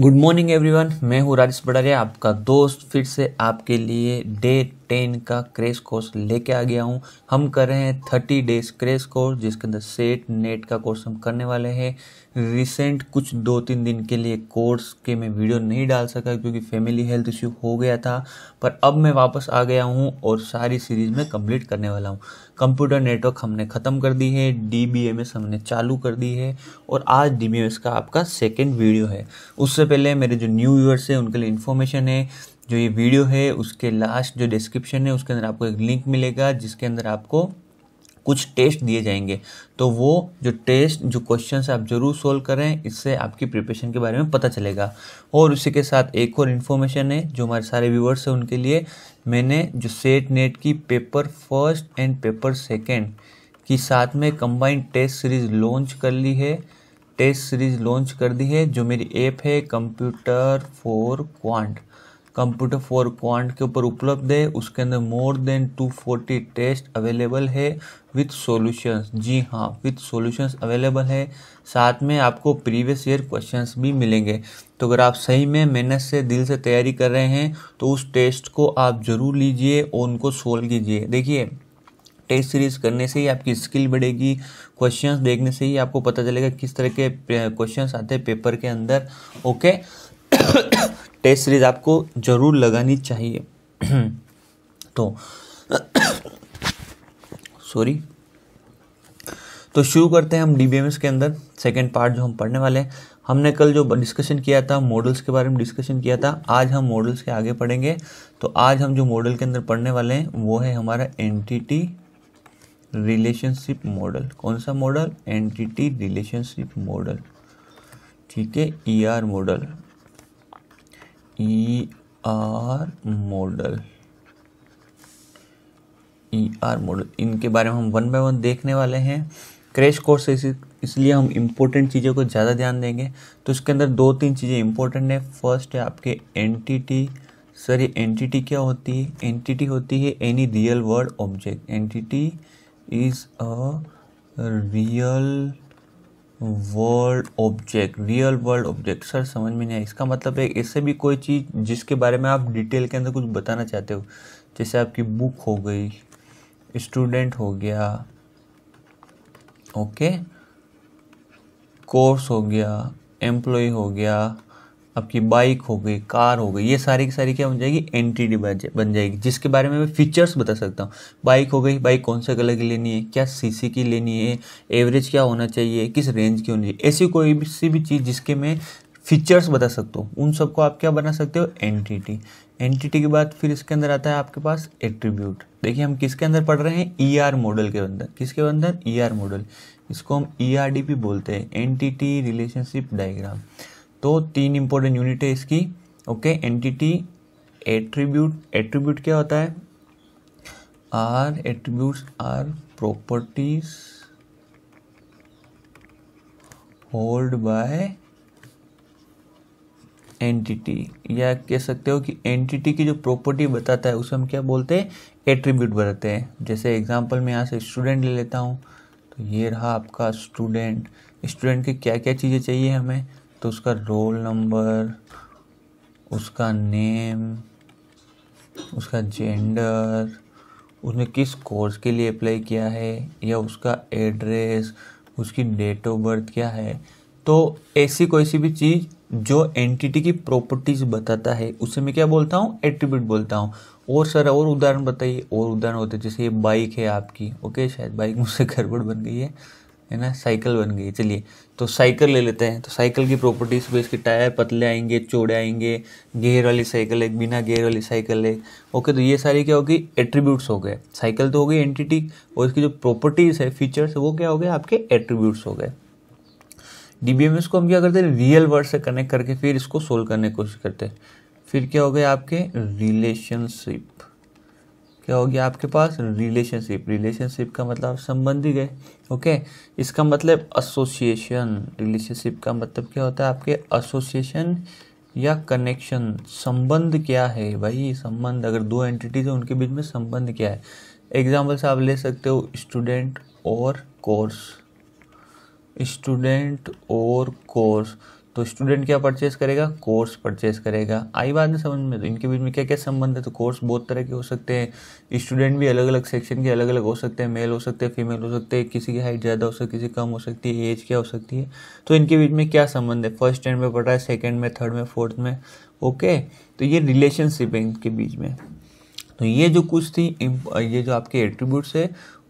Good morning everyone मैं हूँ राजेश बड़ारिया आपका दोस्त फिर से आपके लिए डे टेन का क्रेश कोर्स लेके आ गया हूँ हम कर रहे हैं थर्टी डेज क्रेश कोर्स जिसके अंदर सेट नेट का कोर्स हम करने वाले हैं रिसेंट कुछ दो तीन दिन के लिए कोर्स के मैं वीडियो नहीं डाल सका क्योंकि फैमिली हेल्थ इश्यू हो गया था पर अब मैं वापस आ गया हूँ और सारी सीरीज़ में कंप्लीट करने वाला हूँ कंप्यूटर नेटवर्क हमने ख़त्म कर दी है डी हमने चालू कर दी है और आज डी का आपका सेकेंड वीडियो है उससे पहले मेरे जो न्यू व्यूअर्स हैं उनके लिए इन्फॉर्मेशन है जो ये वीडियो है उसके लास्ट जो डिस्क्रिप्शन है उसके अंदर आपको एक लिंक मिलेगा जिसके अंदर आपको कुछ टेस्ट दिए जाएंगे तो वो जो टेस्ट जो क्वेश्चंस आप जरूर सोल्व करें इससे आपकी प्रिपरेशन के बारे में पता चलेगा और उसी के साथ एक और इन्फॉर्मेशन है जो हमारे सारे व्यूवर्स हैं उनके लिए मैंने जो सेट नेट की paper first and paper second की साथ में कंबाइंड टेस्ट सीरीज लॉन्च कर ली है टेस्ट सीरीज लॉन्च कर दी है जो मेरी ऐप है computer for quant computer for quant के ऊपर उपलब्ध है उसके अंदर मोर देन 240 टेस्ट अवेलेबल है विथ सॉल्यूशंस जी हाँ विथ सॉल्यूशंस अवेलेबल है साथ में आपको प्रीवियस ईयर क्वेश्चंस भी मिलेंगे तो अगर आप सही में मेहनत से दिल से तैयारी कर रहे हैं तो उस टेस्ट को आप ज़रूर लीजिए और उनको सोल्व कीजिए देखिए टेस्ट सीरीज करने से ही आपकी स्किल बढ़ेगी क्वेश्चंस देखने से ही आपको पता चलेगा किस तरह के क्वेश्चंस आते हैं पेपर के अंदर ओके टेस्ट सीरीज आपको ज़रूर लगानी चाहिए तो सॉरी तो शुरू करते हैं हम डी के अंदर सेकेंड पार्ट जो हम पढ़ने वाले हैं हमने कल जो डिस्कशन किया था मॉडल्स के बारे में डिस्कशन किया था आज हम मॉडल्स के आगे पढ़ेंगे तो आज हम जो मॉडल के अंदर पढ़ने वाले हैं वो है हमारा एंटिटी रिलेशनशिप मॉडल कौन सा मॉडल एंटिटी रिलेशनशिप मॉडल ठीक है E R model E R model E R model इनके बारे में हम वन बाय वन देखने वाले हैं क्रैश कोर्स इसलिए हम इम्पोर्टेंट चीज़ों को ज़्यादा ध्यान देंगे तो इसके अंदर दो तीन चीज़ें इम्पोर्टेंट है फर्स्ट है आपके एनटीटी सर ये एंटिटी क्या होती है एनटीटी होती है any real world object entity is a real world object real world object sir समझ में नहीं आया इसका मतलब है ऐसे भी कोई चीज़ जिसके बारे में आप डिटेल के अंदर कुछ बताना चाहते हो जैसे आपकी बुक हो गई स्टूडेंट हो गया ओके कोर्स हो गया एम्प्लॉय हो गया आपकी बाइक हो गई कार हो गई ये सारी की सारी क्या बन जाएगी एंटिटी बन जाएगी जिसके बारे में मैं फीचर्स बता सकता हूँ बाइक हो गई बाइक कौन से कलर की लेनी है क्या सीसी की लेनी है एवरेज क्या होना चाहिए किस रेंज की होनी चाहिए ऐसी कोई भी सी भी चीज़ जिसके मैं फीचर्स बता सकता हूँ उन सबको आप क्या बना सकते हो एन एंटिटी के बाद फिर इसके अंदर आता है आपके पास एट्रीब्यूट देखिए हम किसके अंदर पढ़ रहे हैं ई आर मॉडल के अंदर किसके अंदर ई आर मॉडल इसको हम ई आर डी पी बोलते हैं एंटिटी रिलेशनशिप डायग्राम तो तीन इंपॉर्टेंट यूनिट है इसकी ओके एंटिटी एट्रीब्यूट एट्रीब्यूट क्या होता है are attributes are properties hold by entity या कह सकते हो कि एंटिटी की जो प्रॉपर्टी बताता है उसे हम क्या बोलते हैं एट्रीब्यूट बताते हैं जैसे एग्जांपल मैं यहाँ से स्टूडेंट ले लेता हूँ तो ये रहा आपका स्टूडेंट स्टूडेंट की क्या क्या चीज़ें चाहिए हमें तो उसका रोल नंबर उसका नेम उसका जेंडर उसने किस कोर्स के लिए अप्लाई किया है या उसका एड्रेस उसकी डेट ऑफ बर्थ क्या है तो ऐसी कोई सी भी चीज़ जो एंटिटी की प्रॉपर्टीज बताता है उसे मैं क्या बोलता हूँ एट्रीब्यूट बोलता हूँ और सर और उदाहरण बताइए और उदाहरण होते जैसे ये बाइक है आपकी ओके शायद बाइक मुझसे गड़बड़ बन गई है है ना साइकिल बन गई चलिए तो साइकिल ले लेते हैं तो साइकिल की प्रॉपर्टीज़ पे इसके टायर पतले आएंगे चौड़े आएंगे गेयर वाली साइकिल एक बिना गेयर वाली साइकिल एक ओके तो ये सारी क्या होगी एट्रीब्यूट्स हो गए साइकिल तो हो गई एंटिटी और इसकी जो प्रॉपर्टीज़ है फीचर्स वो क्या हो गए आपके एट्रीब्यूट्स हो गए डी को हम क्या करते हैं रियल वर्ड से कनेक्ट करके फिर इसको सोल्व करने की कोशिश करते हैं फिर क्या हो गए आपके रिलेशनशिप क्या हो गया आपके पास रिलेशनशिप रिलेशनशिप का मतलब संबंधी गए ओके इसका मतलब एसोसिएशन रिलेशनशिप का मतलब क्या होता है आपके एसोसिएशन या कनेक्शन संबंध क्या है भाई संबंध अगर दो एंटिटीज हैं उनके बीच में संबंध क्या है एग्जाम्पल्स आप ले सकते हो स्टूडेंट और कोर्स स्टूडेंट और कोर्स तो स्टूडेंट क्या परचेस करेगा कोर्स परचेस करेगा आई बात नहीं समझ में तो इनके बीच में क्या क्या संबंध है तो कोर्स बहुत तरह के हो सकते हैं स्टूडेंट भी अलग अलग सेक्शन के अलग अलग हो सकते हैं मेल हो सकते हैं फीमेल हो सकते हैं किसी की हाइट ज़्यादा हो सकती है किसी कम हो सकती है एज क्या हो सकती है तो इनके बीच में क्या संबंध है फर्स्ट स्टैंड में पढ़ रहा है सेकेंड में थर्ड में फोर्थ में ओके तो ये रिलेशनशिप है इनके बीच में तो ये जो कुछ थी ये जो आपके एट्रीब्यूट्स है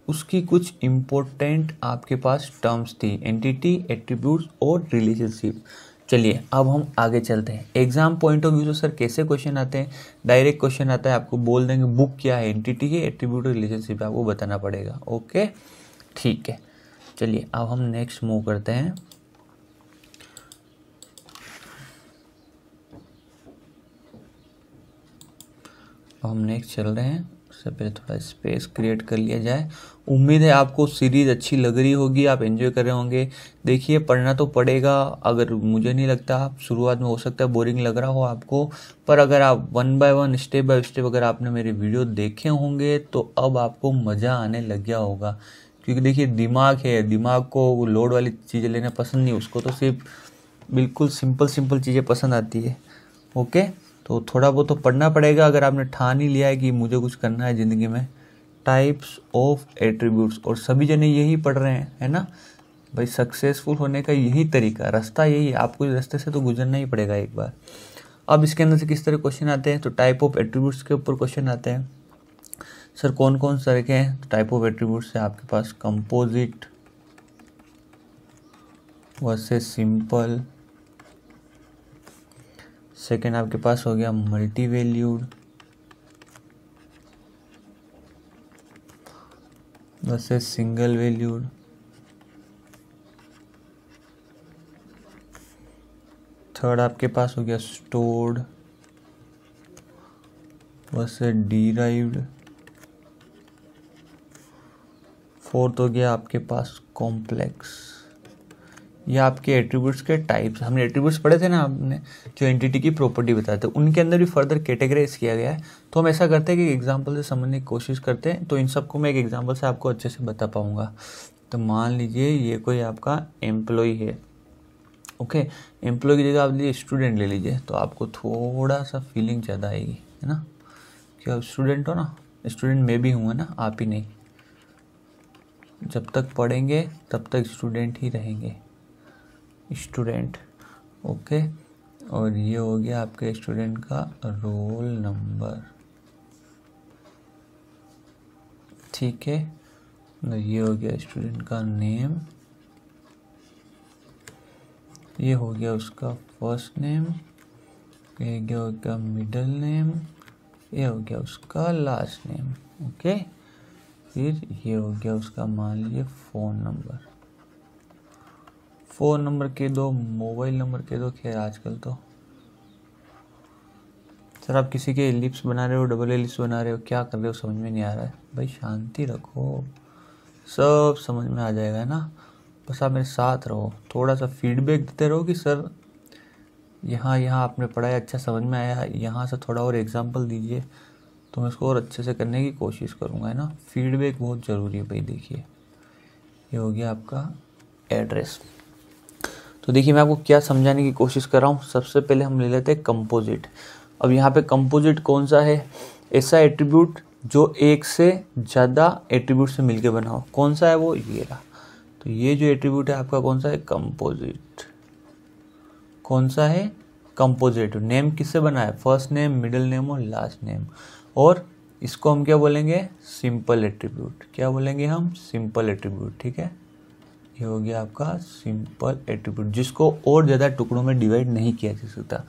उसकी कुछ इम्पोर्टेंट आपके पास टर्म्स थी एंटिटी एट्रीब्यूट्स और रिलेशनशिप चलिए अब हम आगे चलते हैं एग्जाम पॉइंट ऑफ व्यू से सर कैसे क्वेश्चन आते हैं डायरेक्ट क्वेश्चन आता है आपको बोल देंगे बुक क्या है एंटिटी है एट्रीब्यूट रिलेशनशिप है आपको बताना पड़ेगा ओके ठीक है चलिए अब हम नेक्स्ट मूव करते हैं हम नेक्स्ट चल रहे हैं सबसे पहले थोड़ा स्पेस क्रिएट कर लिया जाए उम्मीद है आपको सीरीज़ अच्छी लग रही होगी आप एंजॉय कर रहे होंगे देखिए पढ़ना तो पड़ेगा अगर मुझे नहीं लगता शुरुआत में हो सकता है बोरिंग लग रहा हो आपको पर अगर आप one by one step by step अगर आपने मेरे वीडियो देखे होंगे तो अब आपको मज़ा आने लग गया होगा क्योंकि देखिए दिमाग है दिमाग को लोड वाली चीज़ें लेना पसंद नहीं उसको तो सिर्फ बिल्कुल सिंपल सिंपल चीज़ें पसंद आती है ओके तो थोड़ा बहुत तो पढ़ना पड़ेगा अगर आपने ठान ही लिया है कि मुझे कुछ करना है ज़िंदगी में टाइप्स ऑफ एट्रीब्यूट्स और सभी जने यही पढ़ रहे हैं है ना भाई सक्सेसफुल होने का यही तरीका रास्ता यही है आपको इस रास्ते से तो गुजरना ही पड़ेगा एक बार अब इसके अंदर से किस तरह क्वेश्चन आते हैं तो टाइप ऑफ एट्रीब्यूट्स के ऊपर क्वेश्चन आते हैं सर कौन कौन से तरह के हैं तो टाइप ऑफ एट्रीब्यूट्स है आपके पास कंपोजिट वर्सेस सिंपल सेकेंड आपके पास हो गया मल्टी वैल्यूड वैसे सिंगल वैल्यूड थर्ड आपके पास हो गया स्टोर्ड वैसे डिराइव्ड फोर्थ हो गया आपके पास कॉम्प्लेक्स या आपके एट्रीब्यूट्स के टाइप्स हमने एट्रीब्यूट्स पढ़े थे ना आपने जो एंटिटी की प्रॉपर्टी बताते हैं उनके अंदर भी फर्दर कैटेगराइज किया गया है तो हम ऐसा करते हैं कि एग्जाम्पल से समझने की कोशिश करते हैं तो इन सबको मैं एक एग्जाम्पल से आपको अच्छे से बता पाऊँगा तो मान लीजिए ये कोई आपका एम्प्लॉय है ओके एम्प्लॉय की जगह आप लीजिए स्टूडेंट ले लीजिए तो आपको थोड़ा सा फीलिंग ज़्यादा आएगी है ना कि आप स्टूडेंट हो ना स्टूडेंट मैं भी हूँ ना आप ही नहीं जब तक पढ़ेंगे तब तक स्टूडेंट ही रहेंगे स्टूडेंट ओके और ये हो गया आपके स्टूडेंट का रोल नंबर ठीक है और तो ये हो गया स्टूडेंट का नेम ये हो गया उसका फर्स्ट नेम ये हो गया उसका मिडल नेम ये हो गया उसका लास्ट नेम ओके फिर ये हो गया उसका मान लीजिए फ़ोन नंबर फ़ोन नंबर के दो मोबाइल नंबर के दो खैर आजकल तो सर आप किसी के लिप्स बना रहे हो डबल लिप्स बना रहे हो क्या कर रहे हो समझ में नहीं आ रहा है भाई शांति रखो सब समझ में आ जाएगा ना बस आप मेरे साथ रहो थोड़ा सा फीडबैक देते रहो कि सर यहाँ यहाँ आपने पढ़ाया अच्छा समझ में आया यहाँ से थोड़ा और एग्जाम्पल दीजिए तो मैं इसको और अच्छे से करने की कोशिश करूँगा है ना फीडबैक बहुत ज़रूरी है भाई देखिए ये हो गया आपका एड्रेस तो देखिए मैं आपको क्या समझाने की कोशिश कर रहा हूँ सबसे पहले हम ले लेते हैं कंपोजिट अब यहाँ पे कंपोजिट कौन सा है ऐसा एट्रीब्यूट जो एक से ज़्यादा एट्रीब्यूट से मिलके बना हो कौन सा है वो ये रहा तो ये जो एट्रीब्यूट है आपका कौन सा है कंपोजिट कौन सा है कंपोजिट नेम किससे बना है फर्स्ट नेम मिडिल नेम और लास्ट नेम और इसको हम क्या बोलेंगे सिंपल एट्रीब्यूट क्या बोलेंगे हम सिंपल एट्रीब्यूट ठीक है ये हो गया आपका सिंपल एट्रीब्यूट जिसको और ज़्यादा टुकड़ों में डिवाइड नहीं किया जा सकता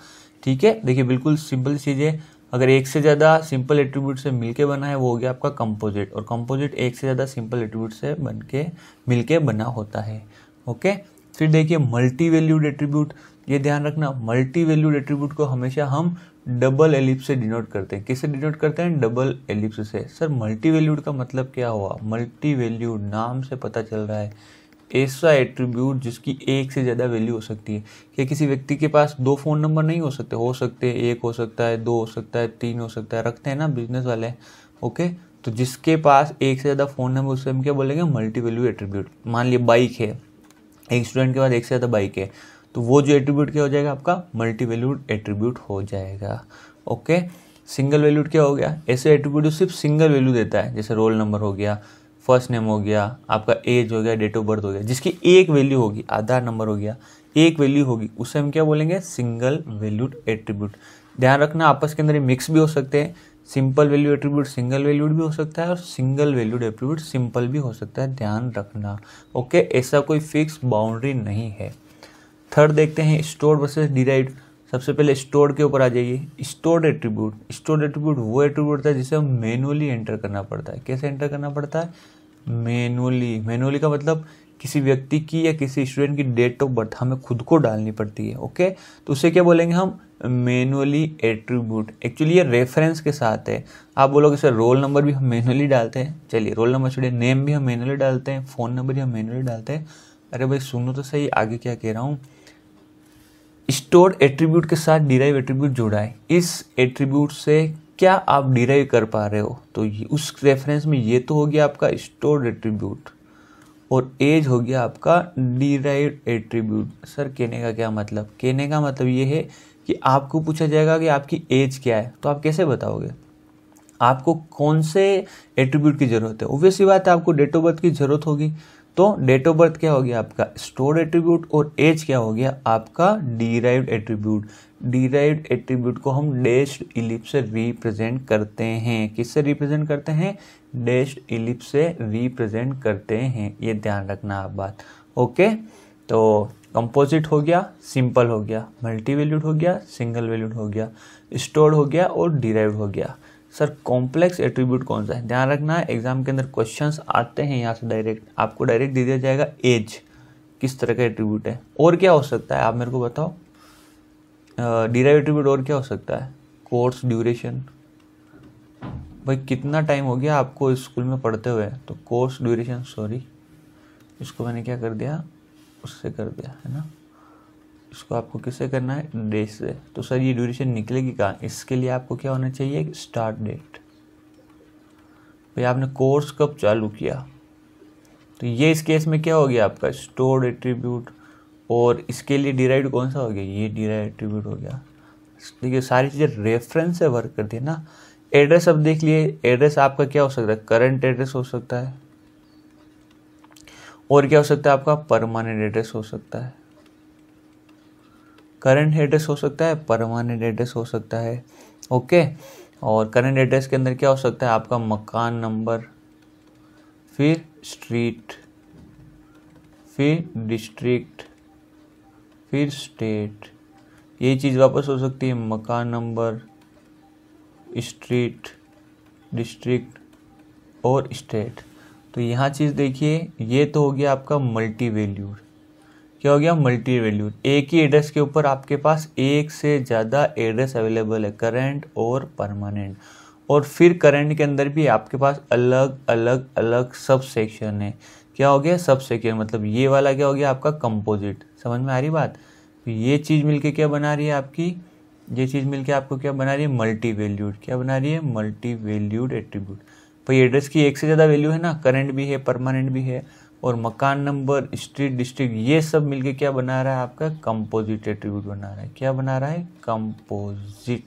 ठीक है देखिए बिल्कुल सिंपल चीज़ है अगर एक से ज़्यादा सिंपल एट्रीब्यूट से मिलके बना है वो हो गया आपका कंपोजिट और कंपोजिट एक से ज़्यादा सिंपल एट्रीब्यूट से बन के मिलके बना होता है ओके फिर देखिए मल्टी वैल्यूड एट्रीब्यूट ये ध्यान रखना मल्टी वैल्यूड एट्रीब्यूट को हमेशा हम डबल एलिप्स से डिनोट करते हैं किससे डिनोट करते हैं डबल एलिप्स से सर मल्टी वैल्यूड का मतलब क्या हुआ मल्टी वैल्यूड नाम से पता चल रहा है ऐसा एट्रीब्यूट जिसकी एक से ज़्यादा वैल्यू हो सकती है कि किसी व्यक्ति के पास दो फ़ोन नंबर नहीं हो सकते हो सकते हैं एक हो सकता है दो हो सकता है तीन हो सकता है रखते हैं ना बिजनेस वाले ओके तो जिसके पास एक से ज़्यादा फ़ोन नंबर उससे हम क्या बोलेंगे मल्टी वैल्यू एट्रीब्यूट मान लिए बाइक है एक स्टूडेंट के पास एक से ज़्यादा बाइक है तो वो जो एट्रीब्यूट क्या हो जाएगा आपका मल्टी वैल्यूड एट्रीब्यूट हो जाएगा ओके सिंगल वैल्यूड क्या हो गया ऐसे एट्रीब्यूट सिर्फ सिंगल वैल्यू देता है जैसे रोल नंबर हो गया फर्स्ट नेम हो गया आपका एज हो गया डेट ऑफ बर्थ हो गया जिसकी एक वैल्यू होगी आधार नंबर हो गया एक वैल्यू होगी उसे हम क्या बोलेंगे सिंगल वैल्यूड एट्रीब्यूट ध्यान रखना आपस के अंदर मिक्स भी हो सकते हैं simple value attribute single valued भी हो सकता है और सिंगल वैल्यूड एट्रीब्यूट सिंपल भी हो सकता है ध्यान रखना ओके ऐसा कोई फिक्स बाउंड्री नहीं है थर्ड देखते हैं स्टोर वर्सेज डिराइव सबसे पहले स्टोर के ऊपर आ जाइए स्टोर्ड एट्रीब्यूट स्टोर्ड एट्रीब्यूट वो एट्रीब्यूट था है जिसे हम मैनुअली एंटर करना पड़ता है कैसे एंटर करना पड़ता है मैनुअली मैनुअली का मतलब किसी व्यक्ति की या किसी स्टूडेंट की डेट ऑफ बर्थ हमें खुद को डालनी पड़ती है ओके तो उसे क्या बोलेंगे हम मैनुअली एट्रीब्यूट एक्चुअली ये रेफरेंस के साथ है आप बोलोगे सर रोल नंबर भी हम मैनुअली डालते हैं चलिए रोल नंबर छोड़िए नेम भी हम मैनुअली डालते हैं फ़ोन नंबर भी हम मैनुअली डालते हैं अरे भाई सुनो तो सही आगे क्या कह रहा हूँ स्टोर्ड एट्रीब्यूट के साथ डिराइव एट्रीब्यूट जोड़ा है इस एट्रीब्यूट से क्या आप डिराइव कर पा रहे हो तो उस रेफरेंस में ये तो हो गया आपका स्टोर एट्रीब्यूट और एज हो गया आपका डिराइव एट्रीब्यूट सर कहने का क्या मतलब कहने का मतलब ये है कि आपको पूछा जाएगा कि आपकी एज क्या है तो आप कैसे बताओगे आपको कौन से एट्रीब्यूट की ज़रूरत है ओबियसली बात है आपको डेट ऑफ बर्थ की ज़रूरत होगी तो डेट ऑफ बर्थ क्या हो गया आपका स्टोर एट्रीब्यूट और एज क्या हो गया आपका डीराइव एट्रीब्यूट डीराइव एट्रीब्यूट को हम डेस्ड इलिप से रिप्रेजेंट करते हैं किससे रिप्रेजेंट करते हैं डेस्ड इलिप से रिप्रेजेंट करते हैं ये ध्यान रखना आप बात ओके तो कंपोजिट हो गया सिंपल हो गया मल्टी वैल्यूड हो गया सिंगल वैल्यूड हो गया स्टोर हो गया और डिराइव हो गया सर कॉम्प्लेक्स एट्रीब्यूट कौन सा है ध्यान रखना है एग्जाम के अंदर क्वेश्चंस आते हैं यहाँ से डायरेक्ट आपको डायरेक्ट दे दिया जाएगा एज किस तरह का एट्रीब्यूट है और क्या हो सकता है आप मेरे को बताओ डिराइव एट्रीब्यूट और क्या हो सकता है कोर्स ड्यूरेशन भाई कितना टाइम हो गया आपको स्कूल में पढ़ते हुए तो कोर्स ड्यूरेशन सॉरी इसको मैंने क्या कर दिया उससे कर दिया है ना इसको आपको किससे करना है डे से तो सर ये ड्यूरेशन निकलेगी कहाँ इसके लिए आपको क्या होना चाहिए स्टार्ट डेट भाई आपने कोर्स कब चालू किया तो ये इस केस में क्या हो गया आपका स्टोर एट्रीब्यूट और इसके लिए डिराइव कौन सा हो गया ये डिराइव एट्रीब्यूट हो गया देखिए सारी चीज़ें रेफरेंस से वर्क करती है ना एड्रेस अब देख लिए एड्रेस आपका क्या हो सकता है करंट एड्रेस हो सकता है और क्या हो सकता है आपका परमानेंट एड्रेस हो सकता है करंट एड्रेस हो सकता है परमानेंट एड्रेस हो सकता है ओके और करंट एड्रेस के अंदर क्या हो सकता है आपका मकान नंबर फिर स्ट्रीट फिर डिस्ट्रिक्ट फिर स्टेट ये चीज़ वापस हो सकती है मकान नंबर स्ट्रीट डिस्ट्रिक्ट और स्टेट तो यहाँ चीज़ देखिए ये तो हो गया आपका मल्टी वैल्यूड क्या हो गया मल्टी वैल्यूड एक ही एड्रेस के ऊपर आपके पास एक से ज़्यादा एड्रेस अवेलेबल है करंट और परमानेंट और फिर करंट के अंदर भी आपके पास अलग अलग अलग सब सेक्शन है क्या हो गया सब सेक्शन मतलब ये वाला क्या हो गया आपका कंपोजिट समझ में आ रही बात तो ये चीज़ मिलके क्या बना रही है आपकी ये चीज़ मिलके आपको क्या बना रही है मल्टी वैल्यूड क्या बना रही है मल्टी वैल्यूड एट्रीब्यूट भाई एड्रेस की एक से ज़्यादा वैल्यू है ना करंट भी है परमानेंट भी है और मकान नंबर स्ट्रीट डिस्ट्रिक्ट ये सब मिलके क्या बना रहा है आपका कंपोजिट एट्रीब्यूट बना रहा है क्या बना रहा है कंपोजिट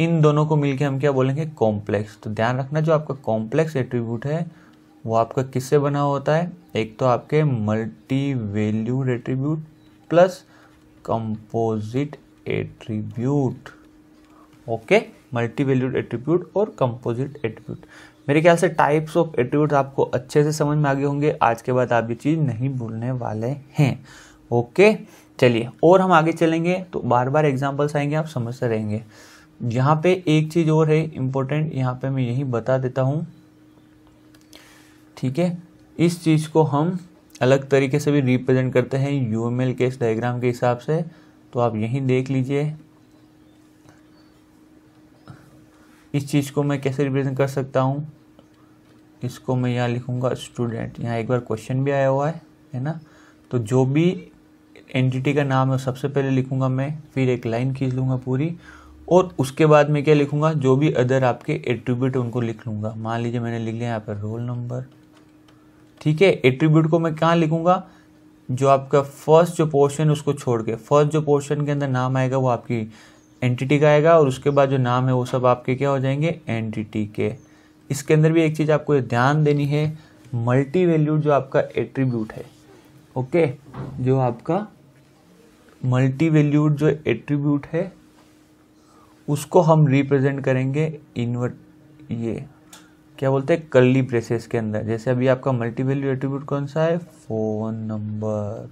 इन दोनों को मिलके हम क्या बोलेंगे कॉम्प्लेक्स तो ध्यान रखना जो आपका कॉम्प्लेक्स एट्रीब्यूट है वो आपका किससे बना होता है एक तो आपके multi valued attribute plus composite attribute okay multi valued attribute और कंपोजिट एट्रीब्यूट मेरे ख्याल से टाइप्स ऑफ एट्रीब्यूट आपको अच्छे से समझ में आ गए होंगे आज के बाद आप ये चीज़ नहीं भूलने वाले हैं ओके चलिए और हम आगे चलेंगे तो बार बार एग्जाम्पल्स आएंगे आप समझते रहेंगे यहाँ पे एक चीज़ और है इम्पोर्टेंट यहाँ पे मैं यही बता देता हूँ ठीक है इस चीज़ को हम अलग तरीके से भी रिप्रेजेंट करते हैं यू एम एल के इस डायग्राम के हिसाब से तो आप यहीं देख लीजिए इस चीज़ को मैं कैसे रिप्रेजेंट कर सकता हूँ इसको मैं यहाँ लिखूँगा स्टूडेंट यहाँ एक बार क्वेश्चन भी आया हुआ है है ना तो जो भी एंटिटी का नाम है सबसे पहले लिखूँगा मैं फिर एक लाइन खींच लूँगा पूरी और उसके बाद मैं क्या लिखूँगा जो भी अदर आपके एट्रीब्यूट उनको लिख लूँगा मान लीजिए मैंने लिख लिया यहाँ पर रोल नंबर ठीक है एट्रीब्यूट को मैं कहाँ लिखूँगा जो आपका फर्स्ट जो पोर्शन उसको छोड़ के फर्स्ट जो पोर्शन के अंदर नाम आएगा वो आपकी एंटिटी का आएगा और उसके बाद जो नाम है वो सब आपके क्या हो जाएंगे एंटिटी के इसके अंदर भी एक चीज़ आपको ध्यान देनी है मल्टी वैल्यूड जो आपका एट्रीब्यूट है ओके जो आपका मल्टी वैल्यूड जो एट्रीब्यूट है उसको हम रिप्रेजेंट करेंगे इनवर्ट ये क्या बोलते हैं कल्ली ब्रेसेस के अंदर जैसे अभी आपका मल्टी वैल्यू एट्रीब्यूट कौन सा है फ़ोन नंबर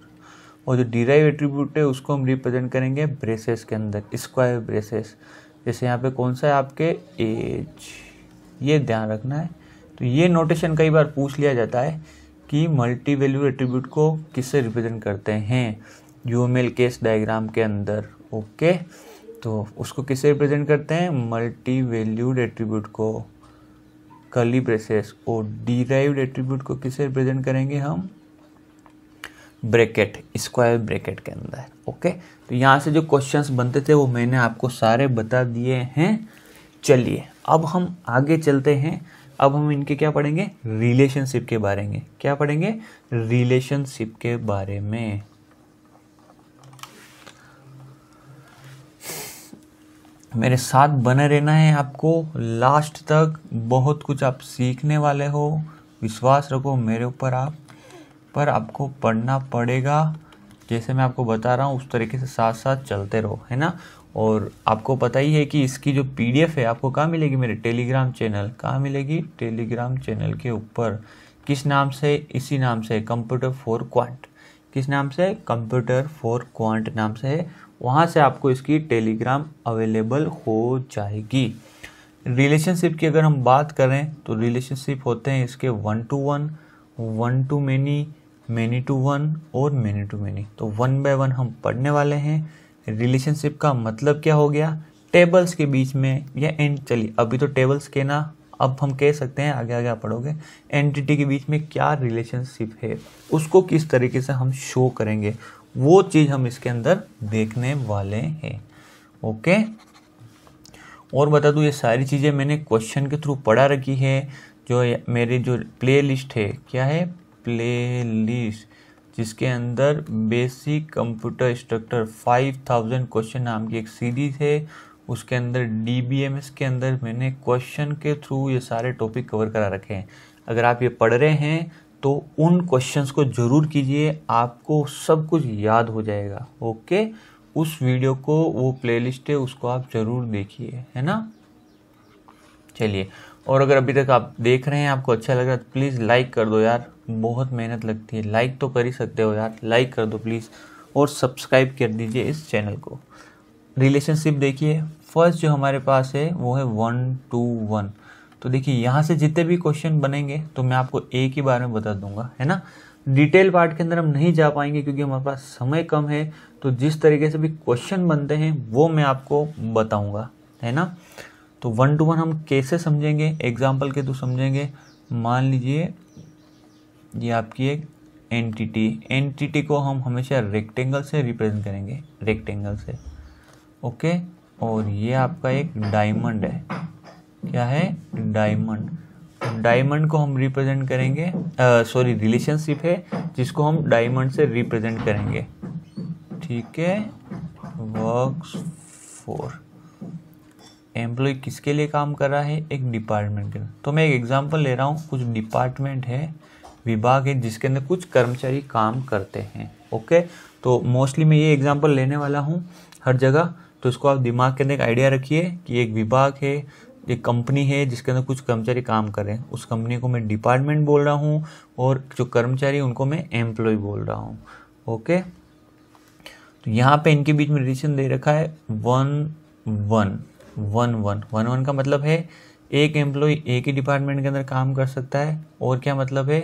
और जो डिराइव एट्रीब्यूट है उसको हम रिप्रेजेंट करेंगे ब्रेसेस के अंदर स्क्वायर ब्रेसेस जैसे यहाँ पे कौन सा है आपके एज ये ध्यान रखना है तो ये नोटेशन कई बार पूछ लिया जाता है कि मल्टी वैल्यू एट्रीब्यूट को किससे रिप्रेजेंट करते हैं यूएमएल केस डायग्राम के अंदर ओके तो उसको किससे रिप्रेजेंट करते हैं मल्टी वैल्यूड एट्रीब्यूट को कली ब्रेसेस और डिराइव्ड एट्रीब्यूट को किससे रिप्रेजेंट करेंगे हम ब्रैकेट स्क्वायर ब्रैकेट के अंदर ओके तो यहाँ से जो क्वेश्चंस बनते थे वो मैंने आपको सारे बता दिए हैं चलिए अब हम आगे चलते हैं अब हम इनके क्या पढ़ेंगे रिलेशनशिप के बारे में क्या पढ़ेंगे रिलेशनशिप के बारे में मेरे साथ बने रहना है आपको लास्ट तक बहुत कुछ आप सीखने वाले हो विश्वास रखो मेरे ऊपर आप पर आपको पढ़ना पड़ेगा जैसे मैं आपको बता रहा हूँ उस तरीके से साथ साथ चलते रहो है ना और आपको पता ही है कि इसकी जो पीडीएफ है आपको कहाँ मिलेगी मेरे टेलीग्राम चैनल कहाँ मिलेगी टेलीग्राम चैनल के ऊपर किस नाम से इसी नाम से कंप्यूटर फॉर क्वांट किस नाम से कंप्यूटर फॉर क्वांट नाम से है वहाँ से आपको इसकी टेलीग्राम अवेलेबल हो जाएगी रिलेशनशिप की अगर हम बात करें तो रिलेशनशिप होते हैं इसके one to one one to many many to one और मैनी टू मैनी तो वन बाय वन हम पढ़ने वाले हैं रिलेशनशिप का मतलब क्या हो गया टेबल्स के बीच में या एंड चलिए अभी तो टेबल्स के ना अब हम कह सकते हैं आगे आगे आप पढ़ोगे एंटिटी के बीच में क्या रिलेशनशिप है उसको किस तरीके से हम शो करेंगे वो चीज़ हम इसके अंदर देखने वाले हैं ओके और बता दूँ ये सारी चीज़ें मैंने क्वेश्चन के थ्रू पढ़ा रखी है जो मेरी जो प्ले लिस्ट है क्या है प्ले लिस्ट जिसके अंदर बेसिक कंप्यूटर स्ट्रक्चर 5000 क्वेश्चन नाम की एक सीरीज है उसके अंदर एस के अंदर मैंने क्वेश्चन के थ्रू ये सारे टॉपिक कवर करा रखे हैं अगर आप ये पढ़ रहे हैं तो उन क्वेश्चंस को ज़रूर कीजिए आपको सब कुछ याद हो जाएगा ओके उस वीडियो को वो प्लेलिस्ट है उसको आप ज़रूर देखिए है ना चलिए और अगर अभी तक आप देख रहे हैं आपको अच्छा लग रहा है तो प्लीज़ लाइक कर दो यार बहुत मेहनत लगती है लाइक तो कर ही सकते हो यार लाइक कर दो प्लीज़ और सब्सक्राइब कर दीजिए इस चैनल को रिलेशनशिप देखिए फर्स्ट जो हमारे पास है वो है वन टू वन तो देखिए यहाँ से जितने भी क्वेश्चन बनेंगे तो मैं आपको एक ही बार में बता दूंगा है ना डिटेल पार्ट के अंदर हम नहीं जा पाएंगे क्योंकि हमारे पास समय कम है तो जिस तरीके से भी क्वेश्चन बनते हैं वो मैं आपको बताऊंगा है ना तो वन टू वन हम कैसे समझेंगे एग्जाम्पल के थ्रू समझेंगे मान लीजिए ये आपकी एक एंटिटी एंटिटी को हम हमेशा रेक्टेंगल से रिप्रेजेंट करेंगे रेक्टेंगल से ओके और ये आपका एक डायमंड है क्या है डायमंड डायमंड तो को हम रिप्रेजेंट करेंगे सॉरी रिलेशनशिप है जिसको हम डायमंड से रिप्रेजेंट करेंगे ठीक है वर्क्स फोर एम्प्लॉय किसके लिए काम कर रहा है एक डिपार्टमेंट के लिए तो मैं एक एग्जांपल ले रहा हूँ कुछ डिपार्टमेंट है विभाग है जिसके अंदर कुछ कर्मचारी काम करते हैं ओके तो मोस्टली मैं ये एग्जाम्पल लेने वाला हूँ हर जगह तो इसको आप दिमाग के अंदर एक आइडिया रखिए कि एक विभाग है एक कंपनी है जिसके अंदर कुछ कर्मचारी काम कर रहे हैं उस कंपनी को मैं डिपार्टमेंट बोल रहा हूँ और जो कर्मचारी उनको मैं एम्प्लॉय बोल रहा हूँ ओके तो यहाँ पे इनके बीच में रिलेशन दे रखा है one one one one one one का मतलब है एक एम्प्लॉय एक ही डिपार्टमेंट के अंदर काम कर सकता है और क्या मतलब है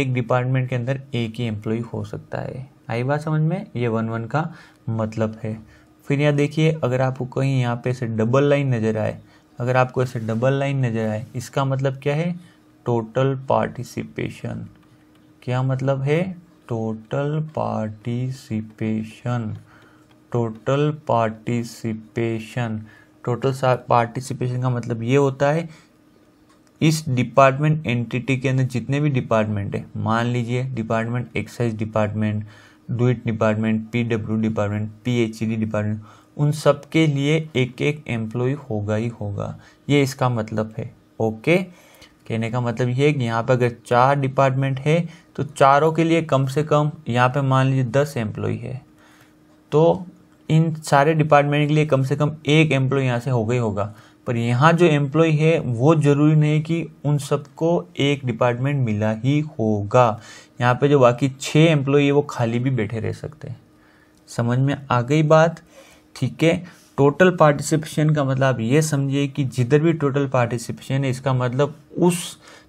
एक डिपार्टमेंट के अंदर एक ही एम्प्लॉय हो सकता है आई बात समझ में ये वन वन का मतलब है फिर यहाँ देखिए अगर आपको कहीं यहाँ पे ऐसे डबल लाइन नज़र आए अगर आपको ऐसे डबल लाइन नज़र आए इसका मतलब क्या है टोटल पार्टिसिपेशन क्या मतलब है total participation total participation total participation का मतलब ये होता है इस डिपार्टमेंट एंटिटी के अंदर जितने भी डिपार्टमेंट है मान लीजिए डिपार्टमेंट एक्साइज डिपार्टमेंट डुइट department P W department P H E D department उन सब के लिए एक एक एम्प्लॉय होगा ही होगा ये इसका मतलब है ओके कहने का मतलब ये है कि यहाँ पर अगर चार डिपार्टमेंट है तो चारों के लिए कम से कम यहाँ पे मान लीजिए दस एम्प्लॉय है तो इन सारे डिपार्टमेंट के लिए कम से कम एक एम्प्लॉय यहाँ से हो गई होगा पर यहाँ जो एम्प्लॉय है वो ज़रूरी नहीं कि उन सबको एक डिपार्टमेंट मिला ही होगा यहाँ पे जो बाकी छः एम्प्लॉय है वो खाली भी बैठे रह सकते हैं समझ में आ गई बात ठीक है टोटल पार्टिसिपेशन का मतलब आप ये समझिए कि जिधर भी टोटल पार्टिसिपेशन है इसका मतलब उस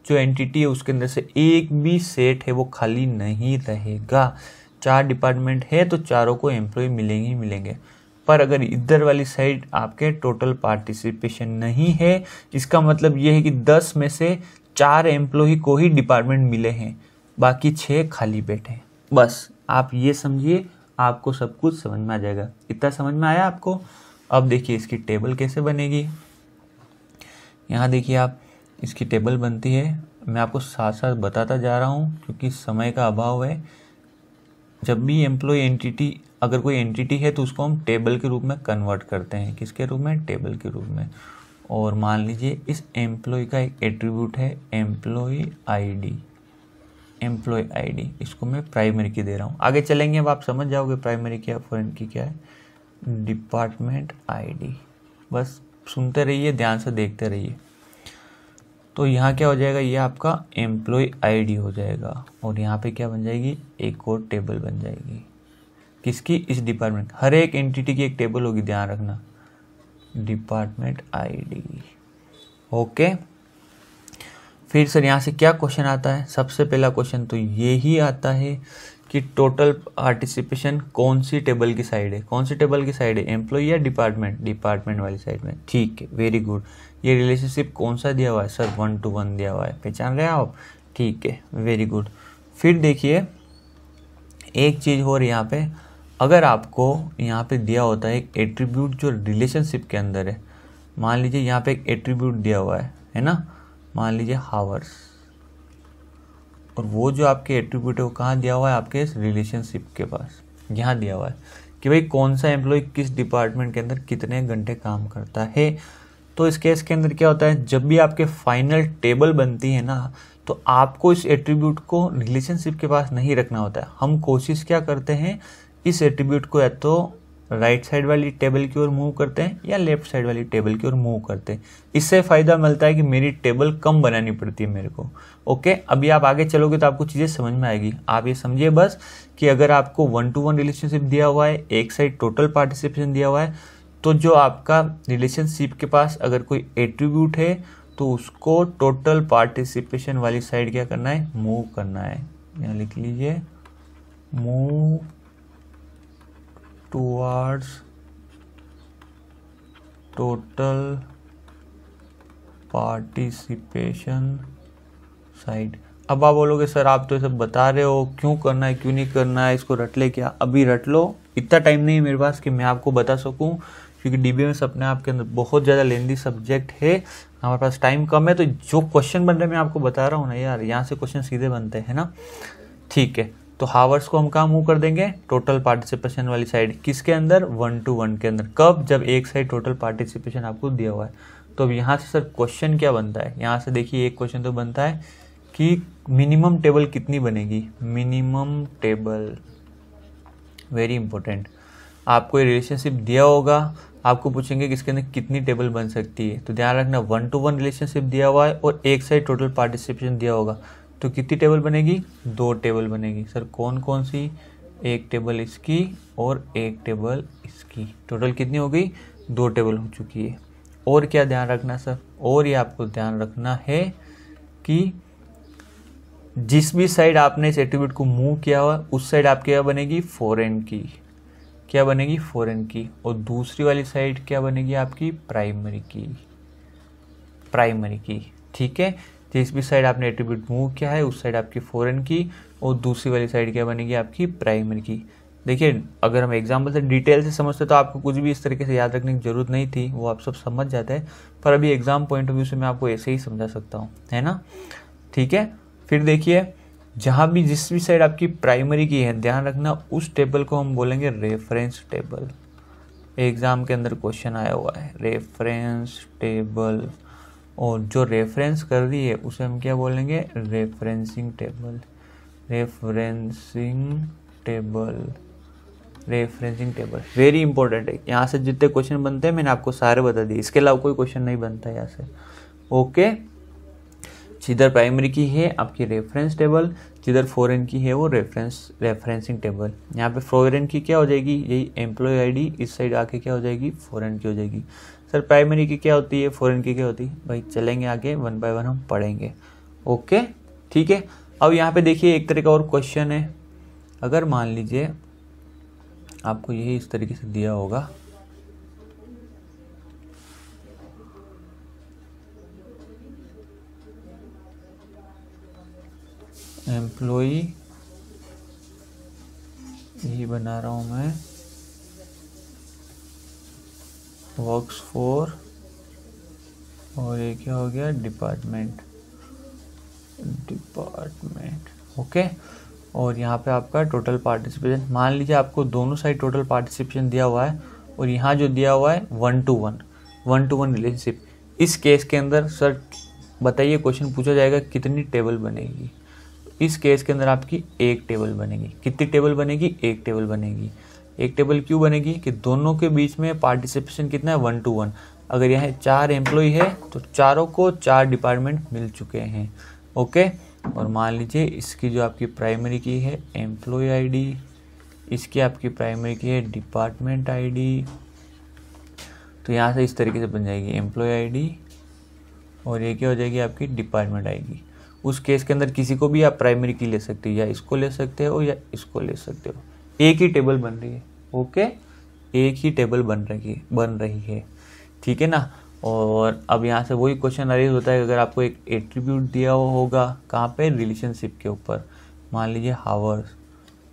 जो एंटिटी है उसके अंदर से एक भी सेट है वो खाली नहीं रहेगा चार डिपार्टमेंट है तो चारों को एम्प्लॉय मिलेंगे ही मिलेंगे पर अगर इधर वाली साइड आपके टोटल पार्टिसिपेशन नहीं है इसका मतलब ये है कि दस में से चार एम्प्लॉय को ही डिपार्टमेंट मिले हैं बाकी छः खाली बैठे बस आप ये समझिए आपको सब कुछ समझ में आ जाएगा इतना समझ में आया आपको अब देखिए इसकी टेबल कैसे बनेगी यहाँ देखिए आप इसकी टेबल बनती है मैं आपको साथ साथ बताता जा रहा हूँ क्योंकि समय का अभाव है जब भी एम्प्लॉय एंटिटी अगर कोई एंटिटी है तो उसको हम टेबल के रूप में कन्वर्ट करते हैं किसके रूप में टेबल के रूप में और मान लीजिए इस एम्प्लॉय का एक एट्रीब्यूट है एम्प्लॉय आईडी एम्प्लॉय आईडी इसको मैं प्राइमरी की दे रहा हूँ आगे चलेंगे अब आप समझ जाओगे प्राइमरी क्या फॉरन की क्या है डिपार्टमेंट आईडी बस सुनते रहिए ध्यान से देखते रहिए तो यहाँ क्या हो जाएगा ये आपका एम्प्लॉय आईडी हो जाएगा और यहाँ पे क्या बन जाएगी एक और टेबल बन जाएगी किसकी इस डिपार्टमेंट हर एक एंटिटी की एक टेबल होगी ध्यान रखना डिपार्टमेंट आईडी ओके फिर सर यहाँ से क्या क्वेश्चन आता है सबसे पहला क्वेश्चन तो ये ही आता है कि टोटल पार्टिसिपेशन कौन सी टेबल की साइड है कौन सी टेबल की साइड है एम्प्लॉय या डिपार्टमेंट डिपार्टमेंट वाली साइड में ठीक है वेरी गुड ये रिलेशनशिप कौन सा दिया हुआ है सर वन टू वन दिया हुआ है पहचान रहे आप ठीक है वेरी गुड फिर देखिए एक चीज़ और यहाँ पे अगर आपको यहाँ पे दिया होता है एक एट्रीब्यूट जो रिलेशनशिप के अंदर है मान लीजिए यहाँ पे एक एट्रीब्यूट दिया हुआ है है ना मान लीजिए हावर्स और वो जो आपके एट्रीब्यूट है वो कहाँ दिया हुआ है आपके इस रिलेशनशिप के पास यहाँ दिया हुआ है कि भाई कौन सा एम्प्लॉय किस डिपार्टमेंट के अंदर कितने घंटे काम करता है तो इस केस के अंदर क्या होता है जब भी आपके फाइनल टेबल बनती है ना तो आपको इस एट्रीब्यूट को रिलेशनशिप के पास नहीं रखना होता है हम कोशिश क्या करते हैं इस एट्रीब्यूट को या तो राइट साइड वाली टेबल की ओर मूव करते हैं या लेफ्ट साइड वाली टेबल की ओर मूव करते हैं इससे फ़ायदा मिलता है कि मेरी टेबल कम बनानी पड़ती है मेरे को ओके अभी आप आगे चलोगे तो आपको चीज़ें समझ में आएगी आप ये समझिए बस कि अगर आपको वन टू वन रिलेशनशिप दिया हुआ है एक साइड टोटल पार्टिसिपेशन दिया हुआ है तो जो आपका रिलेशनशिप के पास अगर कोई एट्रीब्यूट है तो उसको टोटल पार्टिसिपेशन वाली साइड क्या करना है मूव करना है यहाँ लिख लीजिए move towards total participation side अब आप बोलोगे सर आप तो ये सब बता रहे हो क्यों करना है क्यों नहीं करना है इसको रट ले क्या अभी रट लो इतना टाइम नहीं है मेरे पास कि मैं आपको बता सकूं क्योंकि डीबीए में सपने आपके अंदर बहुत ज़्यादा लेंदी सब्जेक्ट है हमारे पास टाइम कम है तो जो क्वेश्चन बन रहे मैं आपको बता रहा हूँ ना यार यहाँ से क्वेश्चन सीधे बनते हैं ना ठीक है तो हावर्स को हम कहाँ मूव कर देंगे टोटल पार्टिसिपेशन वाली साइड किसके अंदर वन टू वन के अंदर कब जब एक साइड टोटल पार्टिसिपेशन आपको दिया हुआ है तो अब यहाँ से सर क्वेश्चन क्या बनता है यहाँ से देखिए एक क्वेश्चन तो बनता है कि मिनिमम टेबल कितनी बनेगी मिनिमम टेबल वेरी इंपॉर्टेंट आपको ये रिलेशनशिप दिया होगा आपको पूछेंगे कि इसके अंदर कितनी टेबल बन सकती है तो ध्यान रखना वन टू वन रिलेशनशिप दिया हुआ है और एक साइड टोटल पार्टिसिपेशन दिया होगा तो कितनी टेबल बनेगी दो टेबल बनेगी सर कौन कौन सी एक टेबल इसकी और एक टेबल इसकी टोटल कितनी हो गई दो टेबल हो चुकी है और क्या ध्यान रखना सर और ये आपको ध्यान रखना है कि जिस भी साइड आपने इस एट्रीब्यूट को मूव किया हुआ उस साइड आपके क्या बनेगी फॉरेन की क्या बनेगी फॉरेन की और दूसरी वाली साइड क्या बनेगी आपकी प्राइमरी की प्राइमरी की ठीक है जिस तो भी साइड आपने एट्रीब्यूट मूव किया है उस साइड आपकी फॉरेन की और दूसरी वाली साइड क्या बनेगी आपकी प्राइमरी की देखिए अगर हम एग्जाम्पल से डिटेल से समझते तो आपको कुछ भी इस तरीके से याद रखने की ज़रूरत नहीं थी वो आप सब समझ जाते हैं पर अभी एग्ज़ाम पॉइंट ऑफ व्यू से मैं आपको ऐसे ही समझा सकता हूँ है ना ठीक है फिर देखिए जहाँ भी जिस भी साइड आपकी प्राइमरी की है ध्यान रखना उस टेबल को हम बोलेंगे रेफरेंस टेबल एग्ज़ाम के अंदर क्वेश्चन आया हुआ है रेफरेंस टेबल और जो रेफरेंस कर रही है उसे हम क्या बोलेंगे referencing table referencing table referencing table very important है यहाँ से जितने क्वेश्चन बनते हैं मैंने आपको सारे बता दिए इसके अलावा कोई क्वेश्चन नहीं बनता यहाँ से ओके okay? जिधर प्राइमरी की है आपकी रेफरेंस टेबल जिधर फॉरेन की है वो रेफरेंस रेफरेंसिंग टेबल यहाँ पे फॉरेन की क्या हो जाएगी यही एम्प्लॉय आईडी इस साइड आके क्या हो जाएगी फॉरेन की हो जाएगी सर प्राइमरी की क्या होती है फॉरेन की क्या होती है भाई चलेंगे आगे वन बाय वन हम पढ़ेंगे ओके ठीक है अब यहाँ पे देखिए एक तरह का और क्वेश्चन है अगर मान लीजिए आपको यही इस तरीके से दिया होगा एम्प्लॉ यही बना रहा हूँ मैं वर्क्स फोर और ये क्या हो गया डिपार्टमेंट डिपार्टमेंट ओके और यहाँ पे आपका टोटल पार्टिसिपेशन मान लीजिए आपको दोनों साइड टोटल पार्टिसिपेशन दिया हुआ है और यहाँ जो दिया हुआ है one to one one to one relationship इस केस के अंदर सर बताइए क्वेश्चन पूछा जाएगा कितनी टेबल बनेगी इस केस के अंदर आपकी एक टेबल बनेगी कितनी टेबल बनेगी एक टेबल बनेगी एक टेबल क्यों बनेगी कि दोनों के बीच में पार्टिसिपेशन कितना है वन टू वन अगर यहाँ चार एम्प्लॉय है तो चारों को चार डिपार्टमेंट मिल चुके हैं ओके और मान लीजिए इसकी जो आपकी प्राइमरी की है एम्प्लॉय आईडी इसकी आपकी प्राइमरी की है डिपार्टमेंट आईडी तो यहाँ से इस तरीके से बन जाएगी एम्प्लॉय आईडी और ये क्या हो जाएगी आपकी डिपार्टमेंट आएगी उस केस के अंदर किसी को भी आप प्राइमरी की ले सकते हो या इसको ले सकते हो या इसको ले सकते हो एक ही टेबल बन रही है ओके एक ही टेबल बन रही है बन रही है ठीक है ना और अब यहाँ से वही क्वेश्चन अरेज होता है अगर आपको एक एट्रीब्यूट दिया हुआ हो होगा कहाँ पे रिलेशनशिप के ऊपर मान लीजिए हावर्स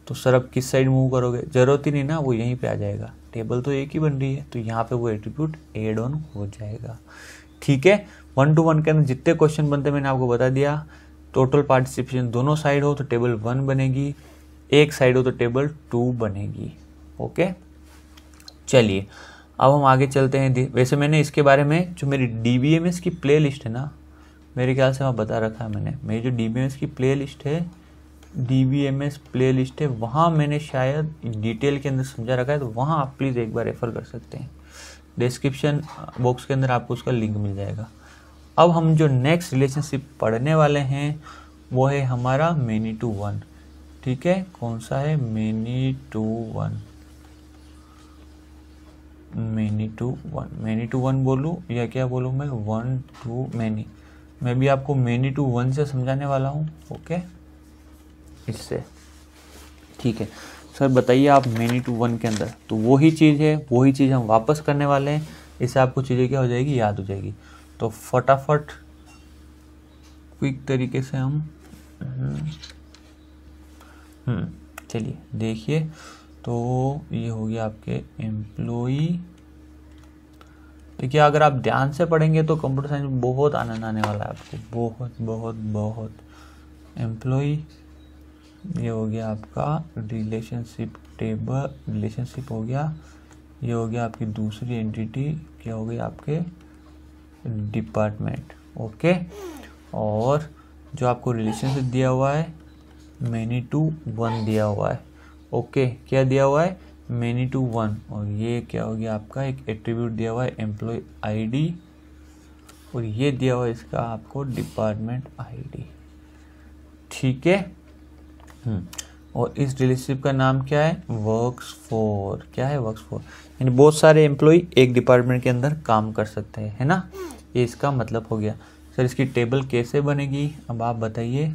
तो सर अब किस साइड मूव करोगे ज़रूरत ही नहीं ना वो यहीं पे आ जाएगा टेबल तो एक ही बन रही है तो यहाँ पे वो एट्रीब्यूट एड ऑन हो जाएगा ठीक है वन टू वन के अंदर जितने क्वेश्चन बनते मैंने आपको बता दिया टोटल पार्टिसिपेशन दोनों साइड हो तो टेबल वन बनेगी एक साइड हो तो टेबल टू बनेगी ओके चलिए अब हम आगे चलते हैं वैसे मैंने इसके बारे में जो मेरी डी बी एम एस की प्ले लिस्ट है ना मेरे ख्याल से वहाँ बता रखा है मैंने मेरी जो डी बी एम एस की प्ले लिस्ट है D B M S playlist है वहाँ मैंने शायद डिटेल के अंदर समझा रखा है तो वहाँ आप प्लीज़ एक बार रेफ़र कर सकते हैं डिस्क्रिप्शन बॉक्स के अंदर आपको उसका लिंक मिल जाएगा अब हम जो नेक्स्ट रिलेशनशिप पढ़ने वाले हैं वो है हमारा मेनी टू वन ठीक है कौन सा है many to one many to one many to one बोलूँ या क्या बोलूँ मैं वन टू मैनी मैं भी आपको मैनी टू वन से समझाने वाला हूँ ओके इससे ठीक है सर बताइए आप मैनी टू वन के अंदर तो वही चीज़ है वही चीज़ हम वापस करने वाले हैं इससे आपको चीज़ें क्या हो जाएगी याद हो जाएगी तो फटाफट क्विक तरीके से हम हम्म, हम्म, चलिए देखिए तो ये हो गया आपके एम्प्लॉई देखिए अगर आप ध्यान से पढ़ेंगे तो कंप्यूटर साइंस बहुत आनंद आने वाला है आपको बहुत बहुत बहुत एम्प्लॉई ये हो गया आपका रिलेशनशिप टेबल रिलेशनशिप हो गया ये हो गया आपकी दूसरी एंटिटी क्या हो गई आपके डिपार्टमेंट ओके और जो आपको रिलेशनशिप दिया हुआ है मैनी टू वन दिया हुआ है ओके क्या दिया हुआ है मैनी टू वन और ये क्या हो गया आपका एक एट्रीब्यूट दिया हुआ है एम्प्लॉय आईडी और ये दिया हुआ है इसका आपको डिपार्टमेंट आईडी ठीक है हम्म। और इस रिलेशनशिप का नाम क्या है वर्क्स फॉर क्या है वर्क्स फॉर यानी बहुत सारे एम्प्लॉय एक डिपार्टमेंट के अंदर काम कर सकते हैं है ना ये इसका मतलब हो गया सर इसकी टेबल कैसे बनेगी अब आप बताइए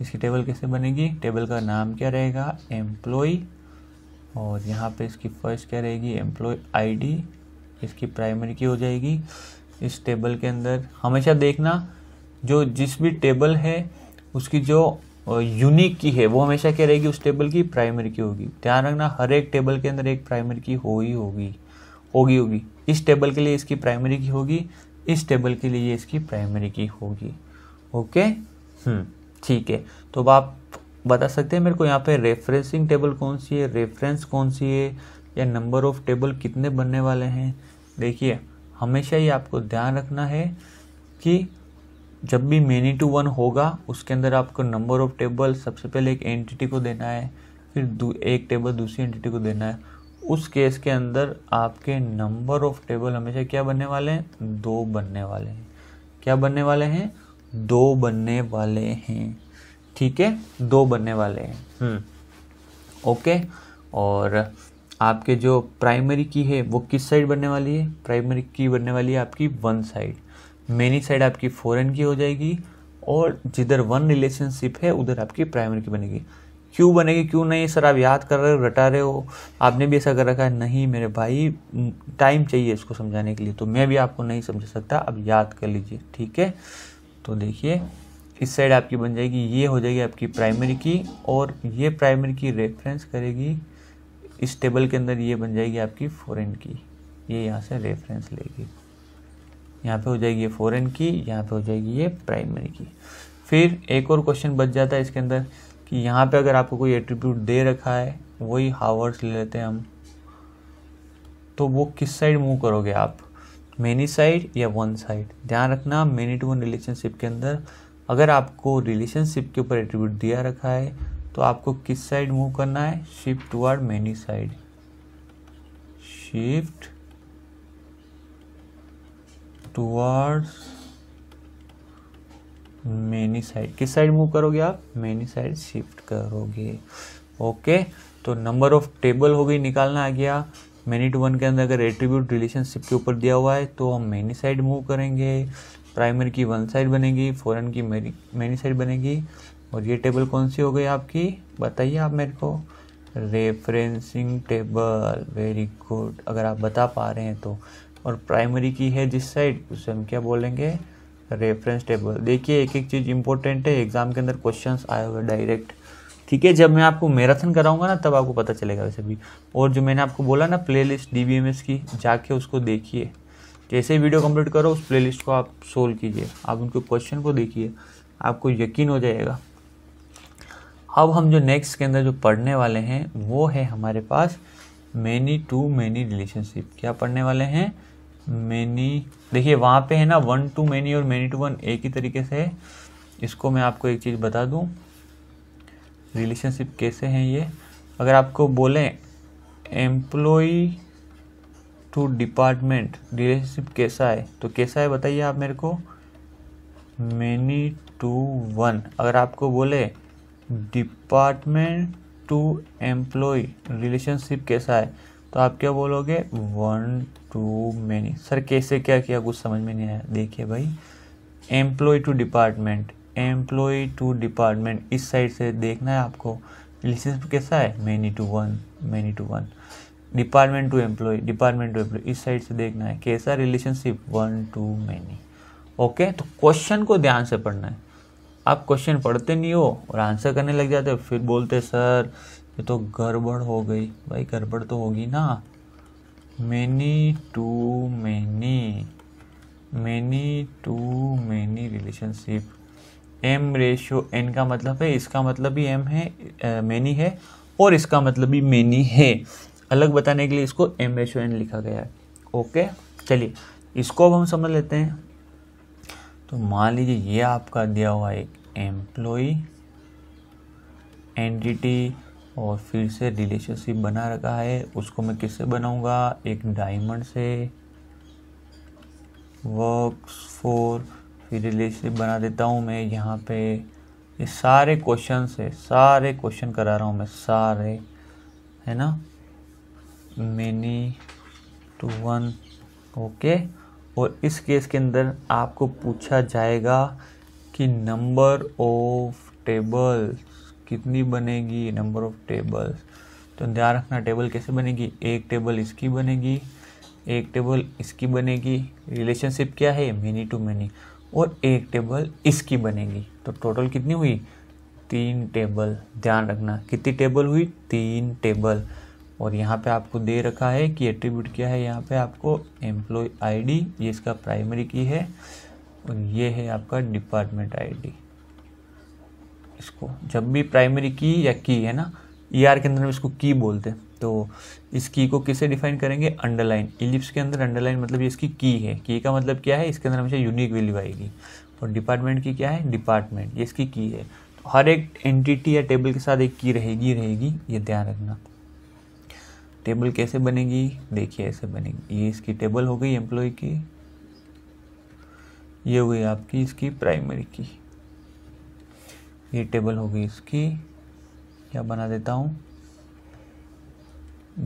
इसकी टेबल कैसे बनेगी टेबल का नाम क्या रहेगा एम्प्लॉय और यहाँ पे इसकी फर्स्ट क्या रहेगी एम्प्लॉय आईडी इसकी प्राइमरी की हो जाएगी इस टेबल के अंदर हमेशा देखना जो जिस भी टेबल है उसकी जो यूनिक की है वो हमेशा क्या रहेगी उस टेबल की प्राइमरी की होगी ध्यान रखना हर एक टेबल के अंदर एक प्राइमरी की हो ही होगी होगी होगी इस टेबल के लिए इसकी प्राइमरी की होगी इस टेबल के लिए इसकी प्राइमरी की होगी ओके hmm. ठीक है तो अब आप बता सकते हैं मेरे को यहाँ पे रेफरेंसिंग टेबल कौन सी है रेफरेंस कौन सी है या नंबर ऑफ टेबल कितने बनने वाले हैं देखिए हमेशा ये आपको ध्यान रखना है कि जब भी मेनी टू वन होगा उसके अंदर आपको नंबर ऑफ टेबल सबसे पहले एक एंटिटी को देना है फिर एक टेबल दूसरी एंटिटी को देना है उस केस के अंदर आपके नंबर ऑफ टेबल हमेशा क्या बनने वाले हैं दो बनने वाले हैं क्या बनने वाले हैं दो बनने वाले हैं ठीक है दो बनने वाले हैं हम्म। ओके और आपके जो प्राइमरी की है वो किस साइड बनने वाली है प्राइमरी की बनने वाली है आपकी वन साइड मेनी साइड आपकी फॉरेन की हो जाएगी और जिधर वन रिलेशनशिप है उधर आपकी प्राइमरी की बनेगी क्यों बनेगी क्यों नहीं सर आप याद कर रहे हो रटा रहे हो आपने भी ऐसा कर रखा है नहीं मेरे भाई टाइम चाहिए इसको समझाने के लिए तो मैं भी आपको नहीं समझा सकता अब याद कर लीजिए ठीक है तो देखिए इस साइड आपकी बन जाएगी ये हो जाएगी आपकी प्राइमरी की और ये प्राइमरी की रेफरेंस करेगी इस टेबल के अंदर ये बन जाएगी आपकी फॉरेन की ये यहाँ से रेफरेंस लेगी यहाँ पे हो जाएगी ये फॉरेन की यहाँ पे हो जाएगी ये प्राइमरी की फिर एक और क्वेश्चन बच जाता है इसके अंदर कि यहाँ पे अगर आपको कोई एट्रीब्यूट दे रखा है वही हावर्स ले लेते हैं हम तो वो किस साइड मूव करोगे आप मेनी साइड या वन साइड ध्यान रखना मेनी टू वन रिलेशनशिप के अंदर अगर आपको रिलेशनशिप के ऊपर एट्रीब्यूट दिया रखा है तो आपको किस साइड मूव करना है shift or many side shift towards many side किस साइड मूव करोगे आप मेनी साइड शिफ्ट करोगे ओके तो नंबर ऑफ टेबल हो गई निकालना आ गया मेनी टू वन के अंदर अगर एट्रीब्यूट रिलेशनशिप के ऊपर दिया हुआ है तो हम मेनी साइड मूव करेंगे प्राइमरी की वन साइड बनेगी फॉरन की मेरी मेनी साइड बनेगी और ये टेबल कौन सी हो गई आपकी बताइए आप मेरे को रेफरेंसिंग टेबल वेरी गुड अगर आप बता पा रहे हैं तो और प्राइमरी की है जिस साइड उसे हम क्या बोलेंगे रेफरेंस टेबल देखिए एक एक चीज़ इंपॉर्टेंट है एग्जाम के अंदर क्वेश्चन आए हुए डायरेक्ट ठीक है जब मैं आपको मैराथन कराऊंगा ना तब आपको पता चलेगा वैसे भी और जो मैंने आपको बोला ना प्लेलिस्ट डीबीएमएस की जाके उसको देखिए जैसे वीडियो कंप्लीट करो उस प्लेलिस्ट को आप सोल्व कीजिए आप उनके क्वेश्चन को देखिए आपको यकीन हो जाएगा अब हम जो नेक्स्ट के अंदर जो पढ़ने वाले हैं वो है हमारे पास मैनी टू मैनी रिलेशनशिप क्या पढ़ने वाले हैं मैनी देखिए वहां पे है ना वन टू मैनी और मैनी टू वन एक ही तरीके से है इसको मैं आपको एक चीज़ बता दू रिलेशनशिप कैसे हैं ये अगर आपको बोले एम्प्लॉय टू डिपार्टमेंट रिलेशनशिप कैसा है तो कैसा है बताइए आप मेरे को मैनी टू वन अगर आपको बोले डिपार्टमेंट टू एम्प्लॉय रिलेशनशिप कैसा है तो आप क्या बोलोगे वन टू मैनी सर कैसे क्या किया कुछ समझ में नहीं आया देखिए भाई employee to department employee to department इस साइड से देखना है आपको रिलेशनशिप कैसा है many to one many to one department to employee department to employee इस साइड से देखना है कैसा relationship one to many okay तो क्वेश्चन को ध्यान से पढ़ना है आप क्वेश्चन पढ़ते नहीं हो और आंसर करने लग जाते हो फिर बोलते सर ये तो गड़बड़ हो गई भाई गड़बड़ तो होगी ना many to many many to many relationship M ratio N का मतलब है इसका मतलब भी एम है मैनी है और इसका मतलब भी मैनी है अलग बताने के लिए इसको एम रेशो एन लिखा गया है ओके चलिए इसको अब हम समझ लेते हैं तो मान लीजिए ये आपका दिया हुआ एक एम्प्लॉ एंटिटी और फिर से रिलेशनशिप बना रखा है उसको मैं किससे बनाऊंगा एक डायमंड से वर्क फोर फिर रिलेशनशिप बना देता हूँ मैं यहाँ पे ये सारे क्वेश्चन से सारे क्वेश्चन करा रहा हूँ मैं सारे है ना मेनी टू वन ओके और इस केस के अंदर आपको पूछा जाएगा कि नंबर ऑफ टेबल्स कितनी बनेगी नंबर ऑफ टेबल्स तो ध्यान रखना टेबल कैसे बनेगी एक टेबल इसकी बनेगी एक टेबल इसकी बनेगी रिलेशनशिप क्या है मेनी टू मेनी और एक टेबल इसकी बनेगी तो टोटल कितनी हुई तीन टेबल ध्यान रखना कितनी टेबल हुई तीन टेबल और यहाँ पे आपको दे रखा है कि एट्रीब्यूट क्या है यहाँ पे आपको एम्प्लॉय आईडी ये इसका प्राइमरी की है और ये है आपका डिपार्टमेंट आईडी इसको जब भी प्राइमरी की या की है ना ई e ER के अंदर इसको की बोलते हैं तो इस की को किसे डिफाइन करेंगे अंडरलाइन इलिप्स के अंदर अंडरलाइन मतलब इसकी की है की का मतलब क्या है इसके अंदर हमेशा यूनिक वैल्यू आएगी और डिपार्टमेंट की क्या है डिपार्टमेंट ये इसकी की है तो हर एक एंटिटी या टेबल के साथ एक की रहेगी रहेगी ये ध्यान रखना टेबल कैसे बनेगी देखिए ऐसे बनेगी ये इसकी टेबल हो गई एम्प्लॉय की ये हुई आपकी इसकी प्राइमरी की ये टेबल होगी इसकी क्या बना देता हूँ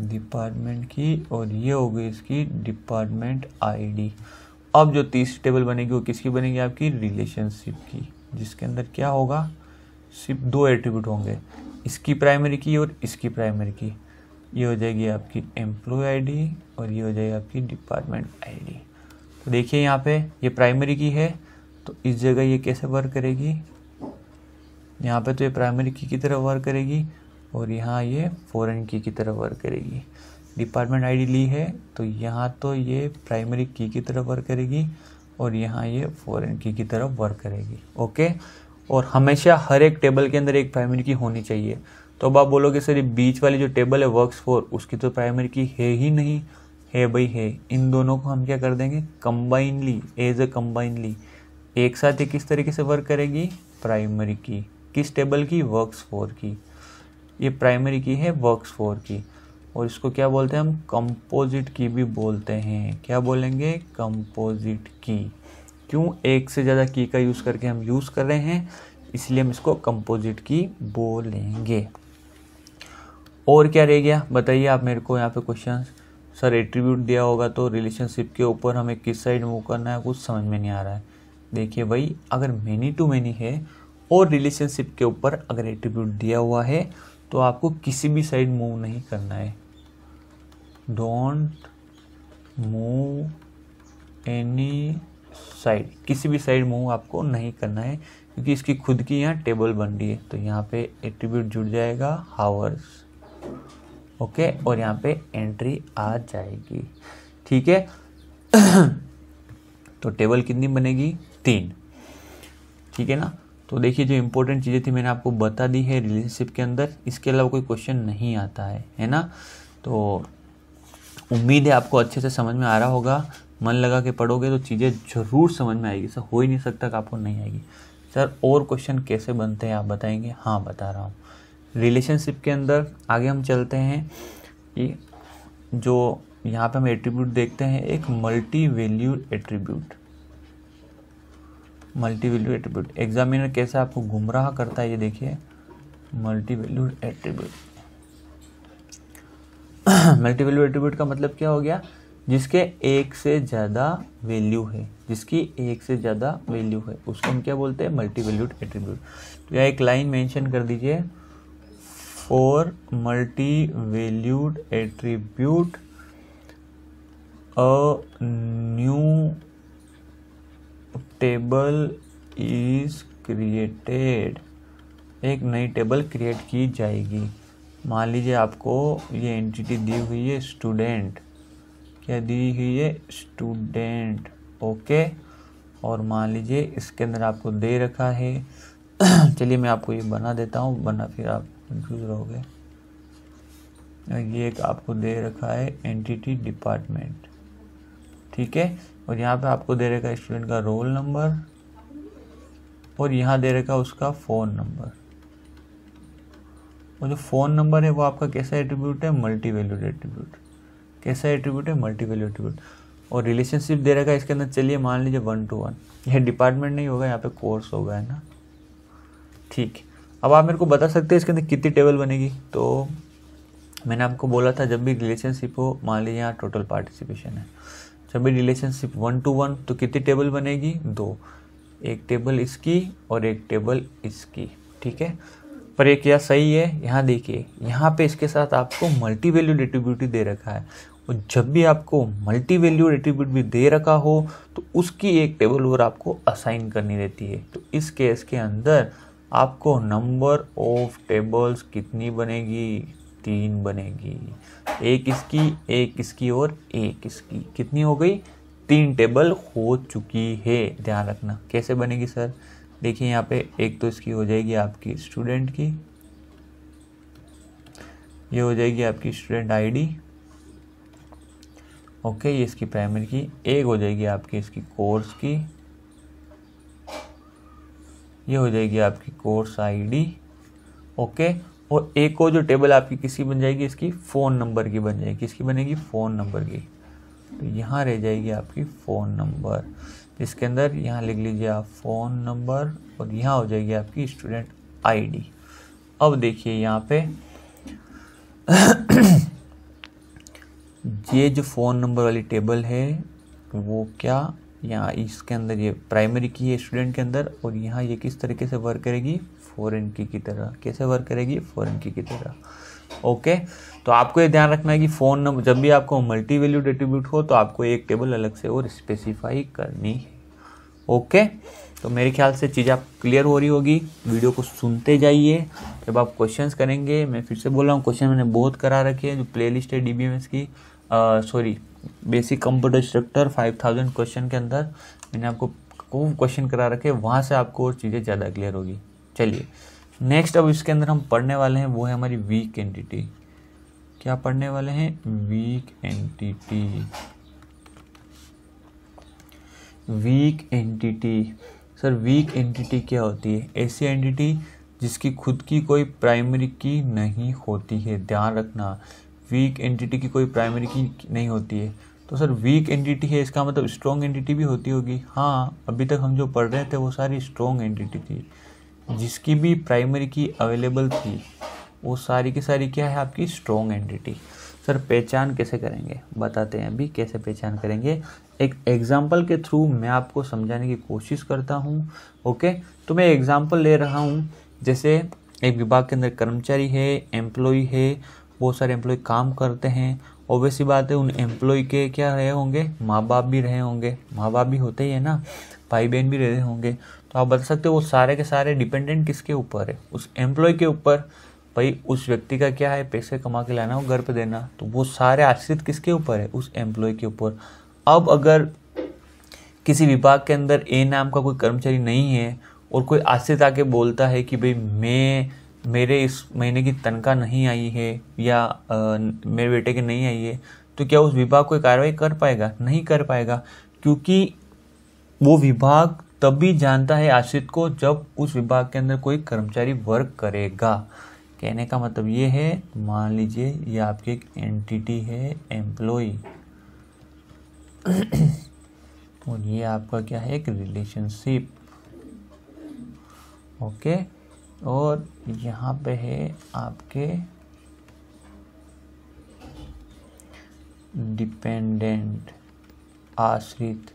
डिपार्टमेंट की और ये होगी इसकी डिपार्टमेंट आईडी अब जो तीसरी टेबल बनेगी वो किसकी बनेगी आपकी रिलेशनशिप की जिसके अंदर क्या होगा सिर्फ दो एट्रीब्यूट होंगे इसकी प्राइमरी की और इसकी प्राइमरी की ये हो जाएगी आपकी एम्प्लॉय आईडी और ये हो जाएगी आपकी डिपार्टमेंट आईडी तो देखिए यहाँ पे ये प्राइमरी की है तो इस जगह ये कैसे वर्क करेगी यहाँ पे तो ये प्राइमरी की की तरह वर्क करेगी और यहाँ ये फॉरेन की की तरह वर्क करेगी डिपार्टमेंट आईडी ली है तो यहाँ तो ये प्राइमरी की की तरह वर्क करेगी और यहाँ ये फॉरेन की की तरह वर्क करेगी ओके और हमेशा हर एक टेबल के अंदर एक प्राइमरी की होनी चाहिए तो अब आप बोलोगे सर ये बीच वाली जो टेबल है वर्क फॉर उसकी तो प्राइमरी की है ही नहीं है भाई है इन दोनों को हम क्या कर देंगे कंबाइनली एज ए कंबाइनली एक साथ ये किस तरीके से वर्क करेगी प्राइमरी की किस टेबल की वर्क्स फोर की ये प्राइमरी की है वर्क्स फोर की और इसको क्या बोलते हैं हम कंपोजिट की भी बोलते हैं क्या बोलेंगे कंपोजिट की क्यों एक से ज़्यादा की का यूज़ करके हम यूज़ कर रहे हैं इसलिए हम इसको कंपोजिट की बोलेंगे और क्या रह गया बताइए आप मेरे को यहाँ पे क्वेश्चन सर एट्रीब्यूट दिया होगा तो रिलेशनशिप के ऊपर हमें किस साइड मूव करना है कुछ समझ में नहीं आ रहा है देखिए भाई अगर मैनी टू मैनी है और रिलेशनशिप के ऊपर अगर एट्रीब्यूट दिया हुआ है तो आपको किसी भी साइड मूव नहीं करना है डोंट मूव एनी साइड किसी भी साइड मूव आपको नहीं करना है क्योंकि इसकी खुद की यहाँ टेबल बन रही है तो यहाँ पे एट्रीब्यूट जुड़ जाएगा हावर्स ओके और यहाँ पे एंट्री आ जाएगी ठीक है तो टेबल कितनी बनेगी तीन ठीक है ना तो देखिए जो इम्पोर्टेंट चीज़ें थी मैंने आपको बता दी है रिलेशनशिप के अंदर इसके अलावा कोई क्वेश्चन नहीं आता है है ना तो उम्मीद है आपको अच्छे से समझ में आ रहा होगा मन लगा के पढ़ोगे तो चीज़ें ज़रूर समझ में आएगी सर हो ही नहीं सकता कि आपको नहीं आएगी सर और क्वेश्चन कैसे बनते हैं आप बताएंगे हाँ बता रहा हूँ रिलेशनशिप के अंदर आगे हम चलते हैं कि जो यहाँ पे हम एट्रीब्यूट देखते हैं एक multi value attribute multi value attribute examiner कैसे आपको गुमराह करता है ये देखिए multi value attribute multi value attribute का मतलब क्या हो गया जिसके एक से ज़्यादा वैल्यू है जिसकी एक से ज़्यादा वैल्यू है उसको हम क्या बोलते हैं मल्टी वैल्यू एट्रीब्यूट तो यह एक लाइन मैंशन कर दीजिए for multi valued attribute a new table is created एक नई टेबल क्रिएट की जाएगी मान लीजिए आपको ये एंटिटी दी हुई है स्टूडेंट क्या दी हुई है स्टूडेंट ओके और मान लीजिए इसके अंदर आपको दे रखा है चलिए मैं आपको ये बना देता हूँ बना फिर आप कंफ्यूज रहोगे ये एक आपको दे रखा है एंटिटी डिपार्टमेंट ठीक है और यहाँ पे आपको दे रहेगा स्टूडेंट का रोल नंबर और यहाँ दे रहेगा उसका फ़ोन नंबर और जो फ़ोन नंबर है वो आपका कैसा एट्रीब्यूट है मल्टी वैल्यूड एट्रीब्यूट कैसा एट्रीब्यूट है मल्टी वैल्यू एट्रीब्यूट और रिलेशनशिप दे रहेगा इसके अंदर चलिए मान लीजिए वन टू वन यह डिपार्टमेंट नहीं होगा यहाँ पे कोर्स होगा है ना ठीक अब आप मेरे को बता सकते हैं इसके अंदर कितनी टेबल बनेगी तो मैंने आपको बोला था जब भी रिलेशनशिप हो मान लीजिए यहाँ टोटल पार्टिसिपेशन है सभी रिलेशनशिप वन टू वन तो कितनी टेबल बनेगी दो एक टेबल इसकी और एक टेबल इसकी ठीक है पर ये क्या सही है यहाँ देखिए यहाँ पे इसके साथ आपको मल्टी वैल्यू डिट्रीब्यूटी दे रखा है और जब भी आपको मल्टी वैल्यू एट्रीब्यूट भी दे रखा हो तो उसकी एक टेबल और आपको असाइन करनी रहती है तो इस केस के अंदर आपको नंबर ऑफ टेबल्स कितनी बनेगी तीन बनेगी एक इसकी एक इसकी और एक इसकी कितनी हो गई तीन टेबल हो चुकी है ध्यान रखना कैसे बनेगी सर देखिए यहाँ पे एक तो इसकी हो जाएगी आपकी स्टूडेंट की ये हो जाएगी आपकी स्टूडेंट आईडी ओके ये इसकी प्राइमरी की एक हो जाएगी आपकी इसकी कोर्स की ये हो जाएगी आपकी कोर्स आईडी ओके और एक और जो टेबल आपकी किसकी बन जाएगी इसकी फ़ोन नंबर की बन जाएगी किसकी बनेगी फ़ोन नंबर की तो यहाँ रह जाएगी आपकी फ़ोन नंबर इसके अंदर यहाँ लिख लीजिए आप फ़ोन नंबर और यहाँ हो जाएगी आपकी स्टूडेंट आईडी अब देखिए यहाँ पे ये जो फ़ोन नंबर वाली टेबल है वो क्या यहाँ इसके अंदर ये प्राइमरी की है स्टूडेंट के अंदर और यहाँ ये किस तरीके से वर्क करेगी फॉरेन की की तरह कैसे वर्क करेगी फॉरेन की की तरह ओके तो आपको ये ध्यान रखना है कि फ़ोन नंबर जब भी आपको मल्टी वैल्यूड एट्रीब्यूट हो तो आपको एक टेबल अलग से और स्पेसिफाई करनी है ओके तो मेरे ख्याल से चीज़ आप क्लियर हो रही होगी वीडियो को सुनते जाइए जब आप क्वेश्चंस करेंगे मैं फिर से बोल रहा हूँ क्वेश्चन मैंने बहुत करा रखे हैं जो प्लेलिस्ट है डी की sorry basic computer five 5000 question के अंदर मैंने आपको क्वेश्चन करा रखे वहाँ से आपको और चीज़ें ज़्यादा क्लियर होगी चलिए नेक्स्ट अब इसके अंदर हम पढ़ने वाले हैं वो है हमारी वीक एंटिटी क्या पढ़ने वाले हैं weak entity weak entity sir weak entity क्या होती है ऐसी एंटिटी जिसकी खुद की कोई प्राइमरी की नहीं होती है ध्यान रखना वीक एंटिटी की कोई प्राइमरी की नहीं होती है तो सर वीक एंटिटी है इसका मतलब स्ट्रॉन्ग एंटिटी भी होती होगी हाँ अभी तक हम जो पढ़ रहे थे वो सारी स्ट्रॉन्ग एंटिटी थी जिसकी भी प्राइमरी की अवेलेबल थी वो सारी की सारी क्या है आपकी स्ट्रॉन्ग एंटिटी सर पहचान कैसे करेंगे बताते हैं अभी कैसे पहचान करेंगे एक एग्जाम्पल के थ्रू मैं आपको समझाने की कोशिश करता हूँ ओके तो मैं एग्जाम्पल ले रहा हूँ जैसे एक विभाग के अंदर कर्मचारी है एम्प्लॉय है बहुत सारे एम्प्लॉय काम करते हैं ऑब्वियसली बात है उन एम्प्लॉय के क्या रहे होंगे माँ बाप भी रहे होंगे माँ बाप भी होते ही है ना भाई बहन भी रहे होंगे तो आप बता सकते हो वो सारे के सारे डिपेंडेंट किसके ऊपर है उस एम्प्लॉय के ऊपर भाई उस व्यक्ति का क्या है पैसे कमा के लाना हो घर पे देना तो वो सारे आश्रित किसके ऊपर है उस एम्प्लॉय के ऊपर अब अगर किसी विभाग के अंदर ए नाम का कोई कर्मचारी नहीं है और कोई आश्रित आके बोलता है कि भाई मैं मेरे इस महीने की तनख्वाह नहीं आई है या आ, मेरे बेटे के नहीं आई है तो क्या उस विभाग कोई कार्रवाई कर पाएगा नहीं कर पाएगा क्योंकि वो विभाग तब भी जानता है आश्रित को जब उस विभाग के अंदर कोई कर्मचारी वर्क करेगा कहने का मतलब ये है मान लीजिए ये आपकी एक एंटिटी है एम्प्लॉय और ये आपका क्या है एक रिलेशनशिप ओके और यहाँ पे है आपके डिपेंडेंट आश्रित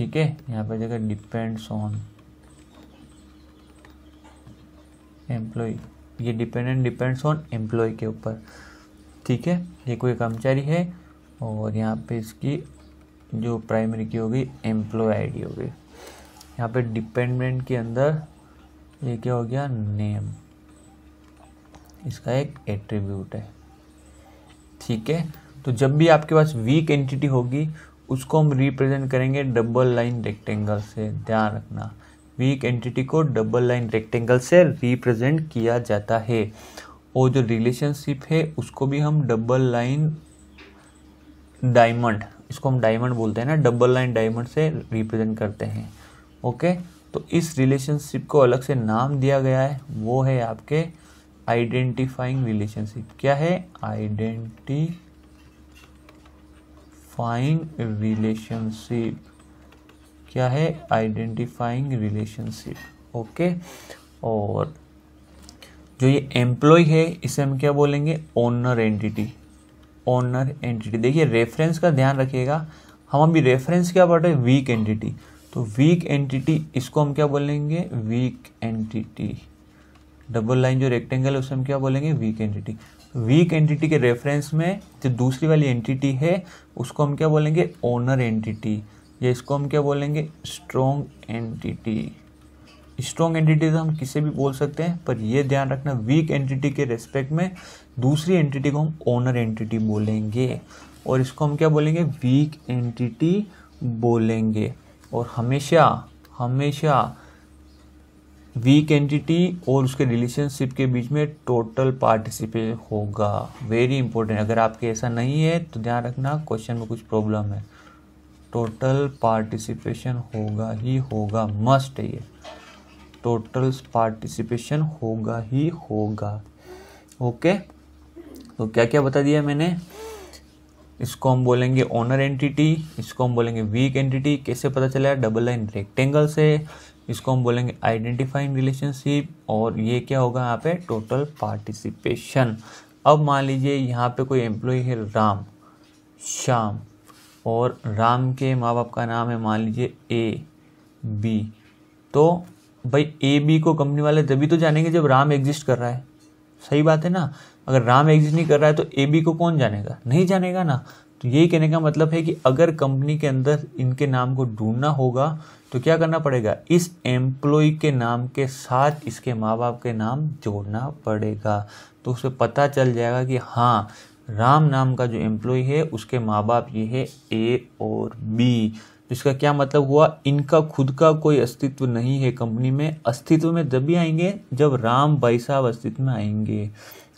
ठीक है यहाँ पर जगह डिपेंड्स ऑन एम्प्लॉय ये डिपेंडेंट डिपेंड्स ऑन एम्प्लॉय के ऊपर ठीक है ये कोई कर्मचारी है और यहाँ पे इसकी जो प्राइमरी की होगी एम्प्लॉय आईडी होगी यहाँ पे डिपेंडेंट के अंदर ये क्या हो गया नेम इसका एक एट्रीब्यूट है ठीक है तो जब भी आपके पास वीक एंटिटी होगी उसको हम रिप्रेजेंट करेंगे डबल लाइन रेक्टेंगल से ध्यान रखना वीक एंटिटी को डबल लाइन रेक्टेंगल से रिप्रेजेंट किया जाता है और जो रिलेशनशिप है उसको भी हम डबल लाइन डायमंड इसको हम डायमंड बोलते हैं ना डबल लाइन डायमंड से रिप्रेजेंट करते हैं ओके तो इस रिलेशनशिप को अलग से नाम दिया गया है वो है आपके आइडेंटिफाइंग रिलेशनशिप क्या है आइडेंटी आइडेंटिफाइंग रिलेशनशिप क्या है आइडेंटिफाइंग रिलेशनशिप ओके और जो ये एम्प्लॉय है इसे हम क्या बोलेंगे ओनर एंटिटी ओनर एंटिटी देखिए रेफरेंस का ध्यान रखिएगा हम अभी रेफरेंस क्या पढ़ रहे हैं वीक एंटिटी तो वीक एंटिटी इसको हम क्या बोलेंगे वीक एंटिटी डबल लाइन जो रेक्टेंगल है उसे हम क्या बोलेंगे वीक एंटिटी वीक एंटिटी के रेफरेंस में जो दूसरी वाली एंटिटी है उसको हम क्या बोलेंगे ओनर एंटिटी या इसको हम क्या बोलेंगे स्ट्रोंग एंटिटी स्ट्रॉन्ग एंटिटी तो हम किसे भी बोल सकते हैं पर यह ध्यान रखना वीक एंटिटी के रेस्पेक्ट में दूसरी एंटिटी को हम ओनर एंटिटी बोलेंगे और इसको हम क्या बोलेंगे वीक एंटिटी बोलेंगे और हमेशा हमेशा वीक एंटिटी और उसके रिलेशनशिप के बीच में टोटल पार्टिसिपेट होगा वेरी इंपॉर्टेंट अगर आपके ऐसा नहीं है तो ध्यान रखना क्वेश्चन में कुछ प्रॉब्लम है टोटल पार्टिसिपेशन होगा ही होगा मस्ट है ये टोटल पार्टिसिपेशन होगा ही होगा ओके तो क्या क्या बता दिया मैंने इसको हम बोलेंगे ऑनर एंटिटी इसको हम बोलेंगे वीक एंटिटी कैसे पता चला डबल लाइन रेक्टेंगल से इसको हम बोलेंगे आइडेंटिफाइंग रिलेशनशिप और ये क्या होगा यहाँ पे टोटल पार्टिसिपेशन अब मान लीजिए यहाँ पे कोई एम्प्लॉय है राम श्याम और राम के माँ बाप का नाम है मान लीजिए ए बी तो भाई ए बी को कंपनी वाले तभी तो जानेंगे जब राम एग्जिस्ट कर रहा है सही बात है ना अगर राम एग्जिस्ट नहीं कर रहा है तो ए बी को कौन जानेगा नहीं जानेगा ना तो यही कहने का मतलब है कि अगर कंपनी के अंदर इनके नाम को ढूंढना होगा तो क्या करना पड़ेगा इस एम्प्लॉय के नाम के साथ इसके माँ बाप के नाम जोड़ना पड़ेगा तो उसे पता चल जाएगा कि हाँ राम नाम का जो एम्प्लॉय है उसके माँ बाप ये है ए और बी तो इसका क्या मतलब हुआ इनका खुद का कोई अस्तित्व नहीं है कंपनी में अस्तित्व में जब भी आएंगे जब राम भाई साहब अस्तित्व में आएंगे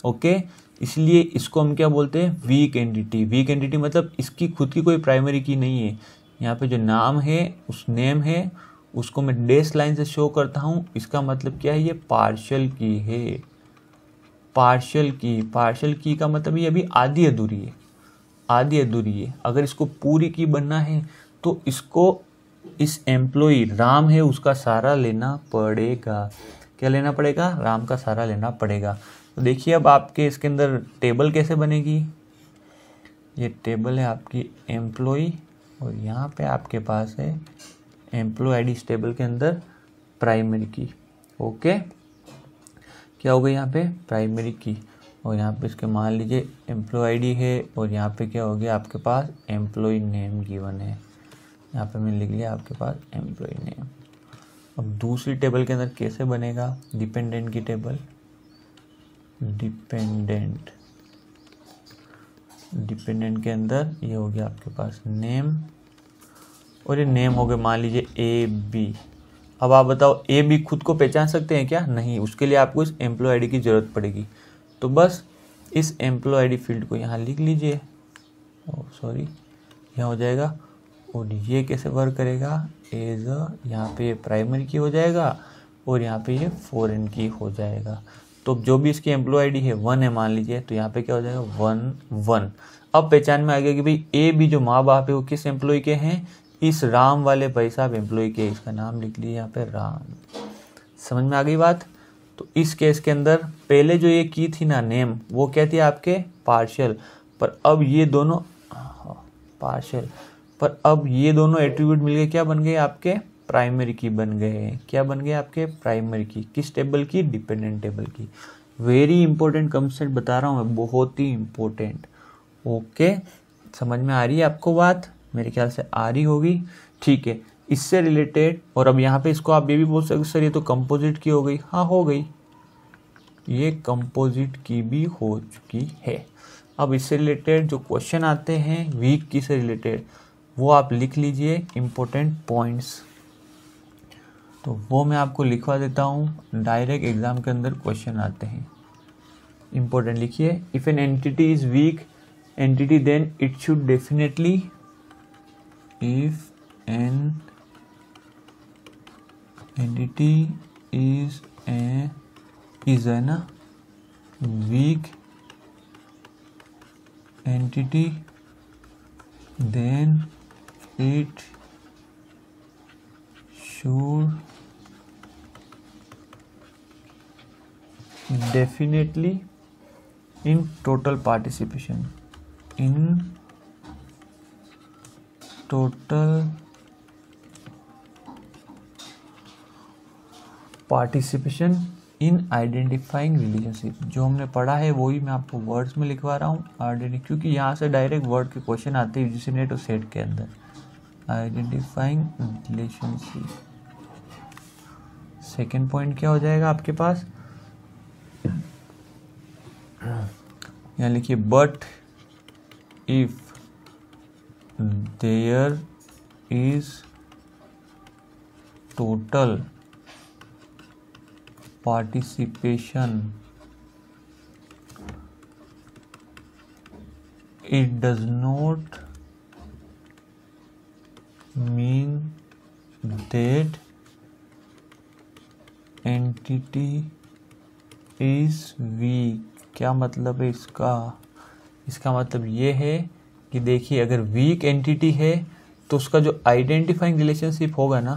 ओके इसलिए इसको हम क्या बोलते हैं वीक एंटिटी वीक एंटिटी मतलब इसकी खुद की कोई प्राइमरी की नहीं है यहाँ पे जो नाम है उस नेम है उसको मैं डेस लाइन से शो करता हूँ इसका मतलब क्या है ये पार्शल की है पार्शल की पार्शल की का मतलब ये अभी आधी अधूरी है आधी अधूरी है अगर इसको पूरी की बनना है तो इसको इस एम्प्लॉय राम है उसका सहारा लेना पड़ेगा क्या लेना पड़ेगा राम का सहारा लेना पड़ेगा तो देखिए अब आपके इसके अंदर टेबल कैसे बनेगी ये टेबल है आपकी एम्प्लॉय और यहाँ पे आपके पास है एम्प्लॉय आई इस टेबल के अंदर प्राइमरी की ओके क्या हो गई यहाँ पे प्राइमरी की और यहाँ पे इसके मान लीजिए एम्प्लॉय आईडी है और यहाँ पे क्या हो गया आपके पास एम्प्लॉय नेम गिवन है यहाँ पे मैंने लिख लिया आपके पास एम्प्लॉय नेम अब दूसरी टेबल के अंदर कैसे बनेगा डिपेंडेंट की टेबल डिपेंडेंट डिपेंडेंट के अंदर ये हो गया आपके पास नेम और ये नेम हो गए मान लीजिए ए बी अब आप बताओ ए बी खुद को पहचान सकते हैं क्या नहीं उसके लिए आपको इस एम्प्लॉय डी की ज़रूरत पड़ेगी तो बस इस एम्प्लॉय डी फील्ड को यहाँ लिख लीजिए सॉरी oh, यहाँ हो जाएगा और ये कैसे वर्क करेगा एज यहाँ पे प्राइमरी की हो जाएगा और यहाँ पे ये फॉरेन की हो जाएगा तो जो भी इसकी एम्प्लॉय डी है वन है मान लीजिए तो यहाँ पे क्या हो जाएगा वन वन अब पहचान में आ गया कि भाई ए भी जो माँ बाप है वो किस एम्प्लॉय के हैं इस राम वाले भाई साहब एम्प्लॉय के इसका नाम लिख लीजिए यहाँ पे राम समझ में आ गई बात तो इस केस के अंदर पहले जो ये की थी ना नेम वो क्या थी आपके पार्शल पर अब ये दोनों पार्शियल हाँ, हाँ, पर अब ये दोनों एट्रीब्यूट मिलके क्या बन गए आपके प्राइमरी की बन गए हैं क्या बन गए आपके प्राइमरी की किस टेबल की डिपेंडेंट टेबल की वेरी इंपॉर्टेंट कंसेप्ट बता रहा हूँ मैं बहुत ही इंपॉर्टेंट ओके समझ में आ रही है आपको बात मेरे ख्याल से आ रही होगी ठीक है इससे रिलेटेड और अब यहाँ पे इसको आप ये भी बोल सकते सर ये तो कंपोजिट की हो गई हाँ हो गई ये कंपोजिट की भी हो चुकी है अब इससे रिलेटेड जो क्वेश्चन आते हैं वीक की से रिलेटेड वो आप लिख लीजिए इम्पोर्टेंट पॉइंट्स तो वो मैं आपको लिखवा देता हूँ डायरेक्ट एग्ज़ाम के अंदर क्वेश्चन आते हैं इम्पोर्टेंट लिखिए if an entity is weak entity then it should definitely if an entity is a is है ना weak entity then it should definitely in total participation in total participation in identifying relationship जो हमने पढ़ा है वही मैं आपको words में लिखवा रहा हूँ आइडेंटि क्योंकि यहाँ से डायरेक्ट वर्ड के क्वेश्चन आते हैं जिसे नेट और सेट के अंदर आइडेंटिफाइंग रिलेशनशिप सेकेंड पॉइंट क्या हो जाएगा आपके पास यहाँ लिखिए but if there is participation it does not mean that entity is weak क्या मतलब है इसका इसका मतलब ये है कि देखिए अगर वीक एंटिटी है तो उसका जो आइडेंटिफाइंग रिलेशनशिप होगा ना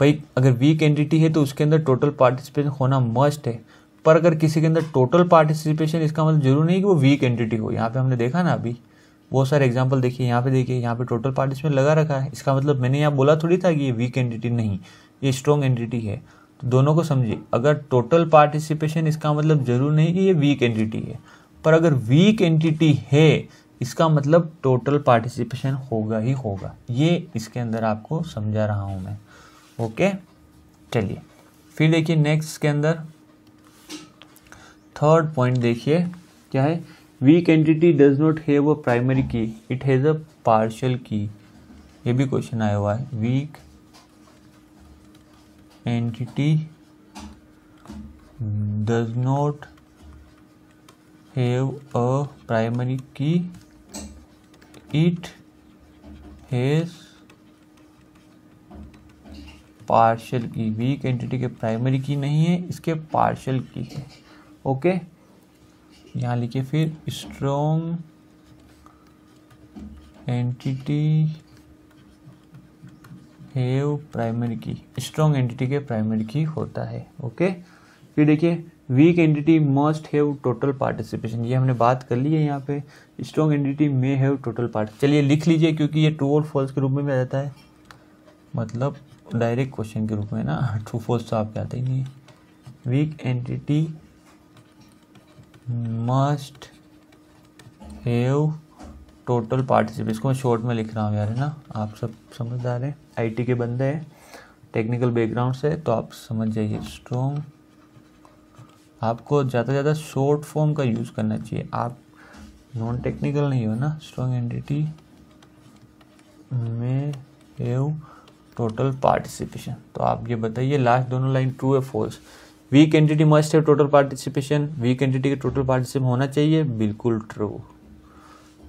भाई अगर वीक एंटिटी है तो उसके अंदर टोटल पार्टिसिपेशन होना मस्ट है पर अगर किसी के अंदर टोटल पार्टिसिपेशन इसका मतलब जरूर नहीं कि वो वीक एंटिटी हो यहाँ पे हमने देखा ना अभी बहुत सारे एग्जाम्पल देखिए यहाँ पे देखिए यहाँ पे टोटल पार्टिसिपेशन लगा रखा है इसका मतलब मैंने यहाँ बोला थोड़ी था कि ये वीक एंटिटी नहीं ये स्ट्रॉन्ग एंटिटी है दोनों को समझिए अगर टोटल पार्टिसिपेशन इसका मतलब जरूर नहीं कि ये वीक एंटिटी है पर अगर वीक एंटिटी है इसका मतलब टोटल पार्टिसिपेशन होगा ही होगा ये इसके अंदर आपको समझा रहा हूँ मैं ओके चलिए फिर देखिए नेक्स्ट के अंदर थर्ड पॉइंट देखिए क्या है weak entity does not have a primary key it has a partial key ये भी क्वेश्चन आया हुआ है weak entity does not have a primary key it has partial key weak entity के प्राइमरी की नहीं है इसके पार्शल की है ओके यहाँ लिखिए फिर strong entity have primary key strong entity के प्राइमरी की होता है ओके फिर देखिए weak entity must have total participation ये हमने बात कर ली है यहाँ पे strong entity may have total part चलिए लिख लीजिए क्योंकि ये ट्रू और फॉल्स के रूप में भी आ जाता है मतलब डायरेक्ट क्वेश्चन के रूप में ना ट्रू फॉल्स तो आपके आते ही नहीं weak entity must have total participate इसको मैं शॉर्ट में लिख रहा हूँ यार है ना आप सब समझ आ रहे हैं आईटी के बंदे हैं टेक्निकल बैकग्राउंड से तो आप समझ जाइए स्ट्रॉन्ग आपको ज़्यादा ज़्यादा शॉर्ट फॉर्म का यूज़ करना चाहिए आप नॉन टेक्निकल नहीं हो ना strong entity may have total participation तो आप ये बताइए लास्ट दोनों लाइन ट्रू है false weak entity must have total participation weak entity के टोटल पार्टिसिपेशन होना चाहिए बिल्कुल true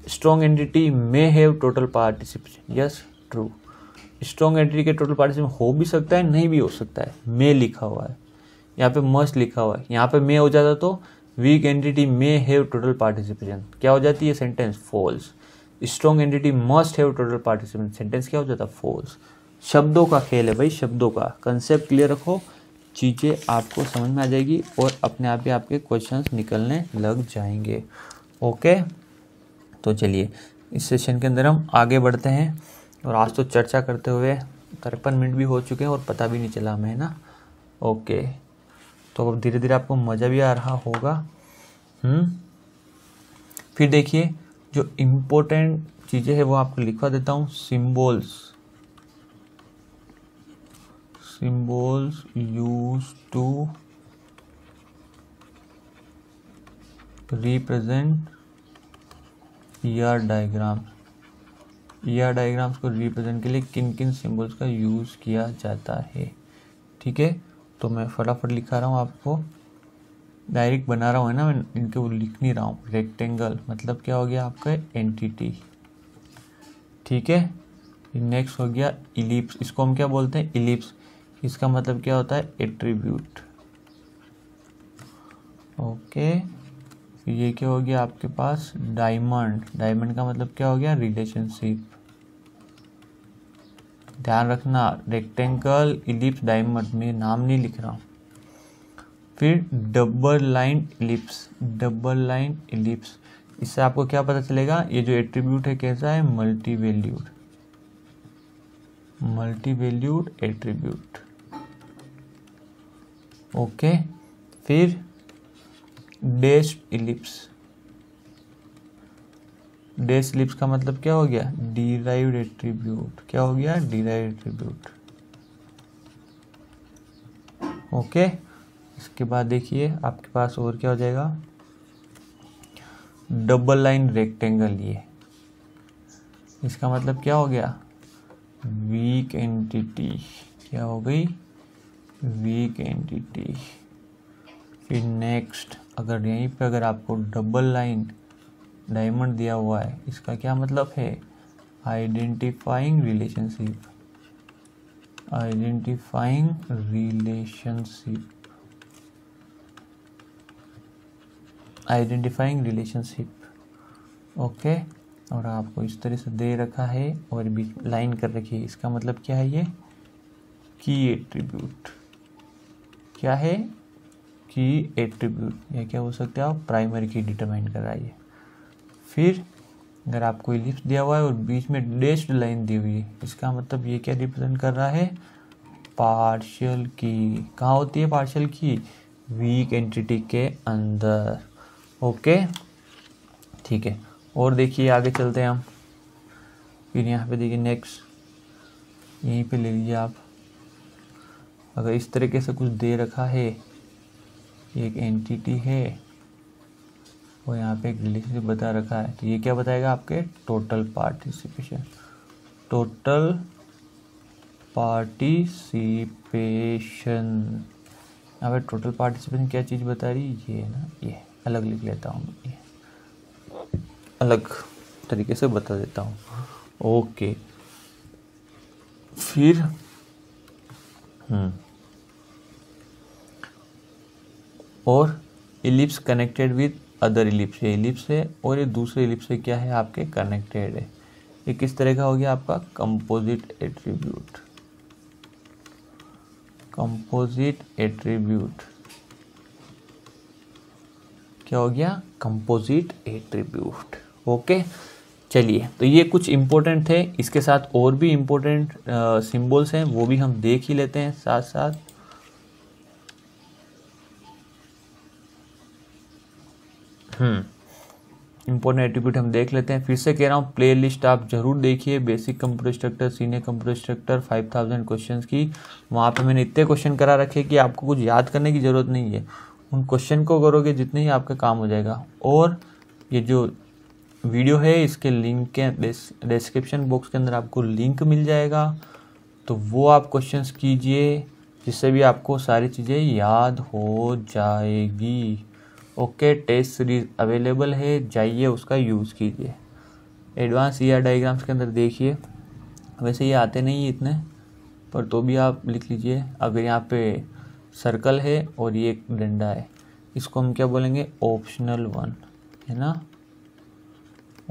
strong entity may have total participation yes true strong entity के टोटल पार्टिसिपेशन हो भी सकता है नहीं भी हो सकता है मे लिखा हुआ है यहाँ पे मस्ट लिखा हुआ है यहाँ पे मे हो जाता तो weak entity may have total participation क्या हो जाती है sentence false strong entity must have total participation sentence क्या हो जाता है फॉल्स शब्दों का खेल है भाई शब्दों का कंसेप्ट क्लियर रखो चीज़ें आपको समझ में आ जाएगी और अपने आप ही आपके क्वेश्चंस निकलने लग जाएंगे ओके तो चलिए इस सेशन के अंदर हम आगे बढ़ते हैं और आज तो चर्चा करते हुए तिरपन मिनट भी हो चुके हैं और पता भी नहीं चला हमें ना ओके तो अब धीरे धीरे आपको मज़ा भी आ रहा होगा हम्म, फिर देखिए जो इम्पोर्टेंट चीज़ें हैं वो आपको लिखवा देता हूँ symbols symbols use to represent ER diagrams ER diagrams को रिप्रेजेंट के लिए किन किन सिंबल्स का यूज़ किया जाता है ठीक है तो मैं फटाफट लिखा रहा हूँ आपको डायरेक्ट बना रहा हूँ है ना मैं इनके वो लिख नहीं रहा हूँ रेक्टेंगल मतलब क्या हो गया आपका एंटिटी ठीक है नेक्स्ट हो गया इलिप्स इसको हम क्या बोलते हैं इलिप्स इसका मतलब क्या होता है एट्रीब्यूट ओके okay. फिर ये क्या हो गया आपके पास डायमंड डायमंड का मतलब क्या हो गया रिलेशनशिप ध्यान रखना रेक्टेंगल इलिप्स डायमंड में नाम नहीं लिख रहा हूँ फिर double line ellipse double line ellipse इससे आपको क्या पता चलेगा ये जो एट्रीब्यूट है कैसा है multi valued multi valued attribute okay फिर डैश इलिप्स डैश इलिप्स का मतलब क्या हो गया डिराइव एट्रीब्यूट क्या हो गया डिराइव एट्रीब्यूट ओके इसके बाद देखिए आपके पास और क्या हो जाएगा डबल लाइन रेक्टेंगल ये इसका मतलब क्या हो गया वीक एंटिटी क्या हो गई वीक एंटिटी फिर नेक्स्ट अगर यहीं पे अगर आपको डबल लाइन डायमंड दिया हुआ है इसका क्या मतलब है identifying relationship identifying relationship identifying relationship okay और आपको इस तरह से दे रखा है और भी लाइन कर रखी है इसका मतलब क्या है ये की एट्रीब्यूट क्या है की एट्रीब्यूट या क्या हो सकता है आप प्राइमरी की डिटरमाइन है फिर अगर आपको लिफ्ट दिया हुआ है और बीच में डेस्ड लाइन दी हुई है इसका मतलब ये क्या रिप्रेजेंट कर रहा है पार्शियल की कहाँ होती है पार्शियल की वीक एंटिटी के अंदर ओके ठीक है और देखिए आगे चलते हैं हम फिर यहाँ पे देखिए नेक्स्ट यहीं पे ले लीजिए आप अगर इस तरीके से कुछ दे रखा है एक एंटिटी है और यहाँ पे एक रिलेशनशिप बता रखा है तो ये क्या बताएगा आपके टोटल पार्टिसिपेशन टोटल पार्टिसिपेशन यहाँ पे टोटल पार्टिसिपेशन क्या चीज़ बता रही है ये ना ये अलग लिख लेता हूँ ये अलग तरीके से बता देता हूँ ओके फिर हम्म और ellipse connected with other ellipse ये इलिप्स है और ये दूसरे इलिप्स से क्या है आपके कनेक्टेड है ये किस तरह का हो गया आपका कंपोजिट एट्रीब्यूट कंपोजिट एट्रीब्यूट क्या हो गया कंपोजिट एट्रीब्यूट ओके चलिए तो ये कुछ इंपॉर्टेंट थे इसके साथ और भी इम्पोर्टेंट सिम्बल्स हैं वो भी हम देख ही लेते हैं साथ साथ इंपॉर्टेंट हम्म। एट्रीब्यूट हम देख लेते हैं फिर से कह रहा हूँ प्ले लिस्ट आप जरूर देखिए basic computer instructor senior computer instructor five thousand question की वहाँ पे मैंने इतने क्वेश्चन करा रखे कि आपको कुछ याद करने की ज़रूरत नहीं है उन क्वेश्चन को करोगे जितने ही आपका काम हो जाएगा और ये जो वीडियो है इसके लिंक के डिस्क्रिप्शन बॉक्स के अंदर आपको लिंक मिल जाएगा तो वो आप क्वेश्चन कीजिए जिससे भी आपको सारी चीज़ें याद हो जाएगी ओके टेस्ट सीरीज अवेलेबल है जाइए उसका यूज़ कीजिए एडवांस ई डायग्राम्स के अंदर देखिए वैसे ये आते नहीं इतने पर तो भी आप लिख लीजिए अगर यहाँ पे सर्कल है और ये एक डंडा है इसको हम क्या बोलेंगे ऑप्शनल वन है ना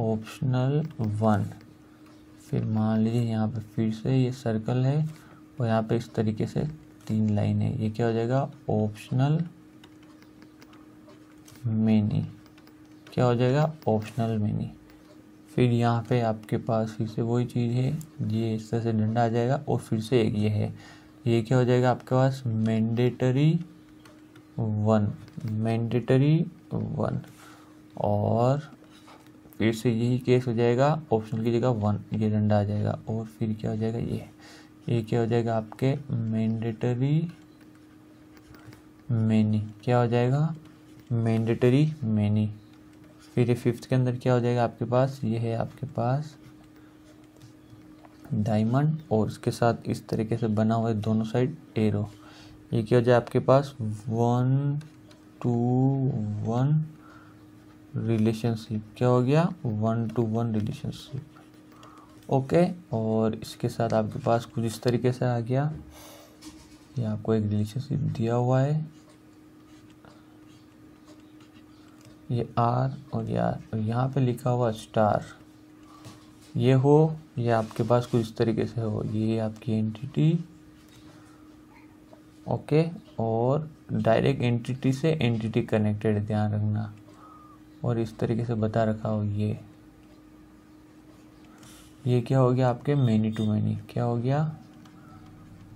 ऑप्शनल वन फिर मान लीजिए यहाँ पे फिर से ये सर्कल है और यहाँ पे इस तरीके से तीन लाइन है ये क्या हो जाएगा ऑप्शनल मिनी क्या हो जाएगा ऑप्शनल मिनी फिर यहाँ पे आपके पास फिर से वही चीज़ है ये इस तरह से डंडा आ जाएगा और फिर से एक ये है ये क्या हो जाएगा आपके पास मैंडेटरी वन मैंडेटरी वन और फिर से यही केस हो जाएगा ऑप्शनल की जगह वन ये डंडा आ जाएगा और फिर क्या हो जाएगा ये ये क्या हो जाएगा आपके मैंडेटरी मैनी क्या हो जाएगा मैंडेटरी मैनी फिर ये फिफ्थ के अंदर क्या हो जाएगा आपके पास ये है आपके पास डायमंड और उसके साथ इस तरीके से बना हुआ है दोनों साइड एरो ये क्या हो जाए आपके पास वन टू वन रिलेशनशिप क्या हो गया one to one relationship okay और इसके साथ आपके पास कुछ इस तरीके से आ गया ये आपको एक रिलेशनशिप दिया हुआ है ये आर और ये आर और तो यहाँ पे लिखा हुआ स्टार ये हो ये आपके पास कुछ इस तरीके से हो ये आपकी एंटिटी ओके और डायरेक्ट एंटिटी से एंटिटी कनेक्टेड ध्यान रखना और इस तरीके से बता रखा हो ये ये क्या हो गया आपके मैनी टू मैनी क्या हो गया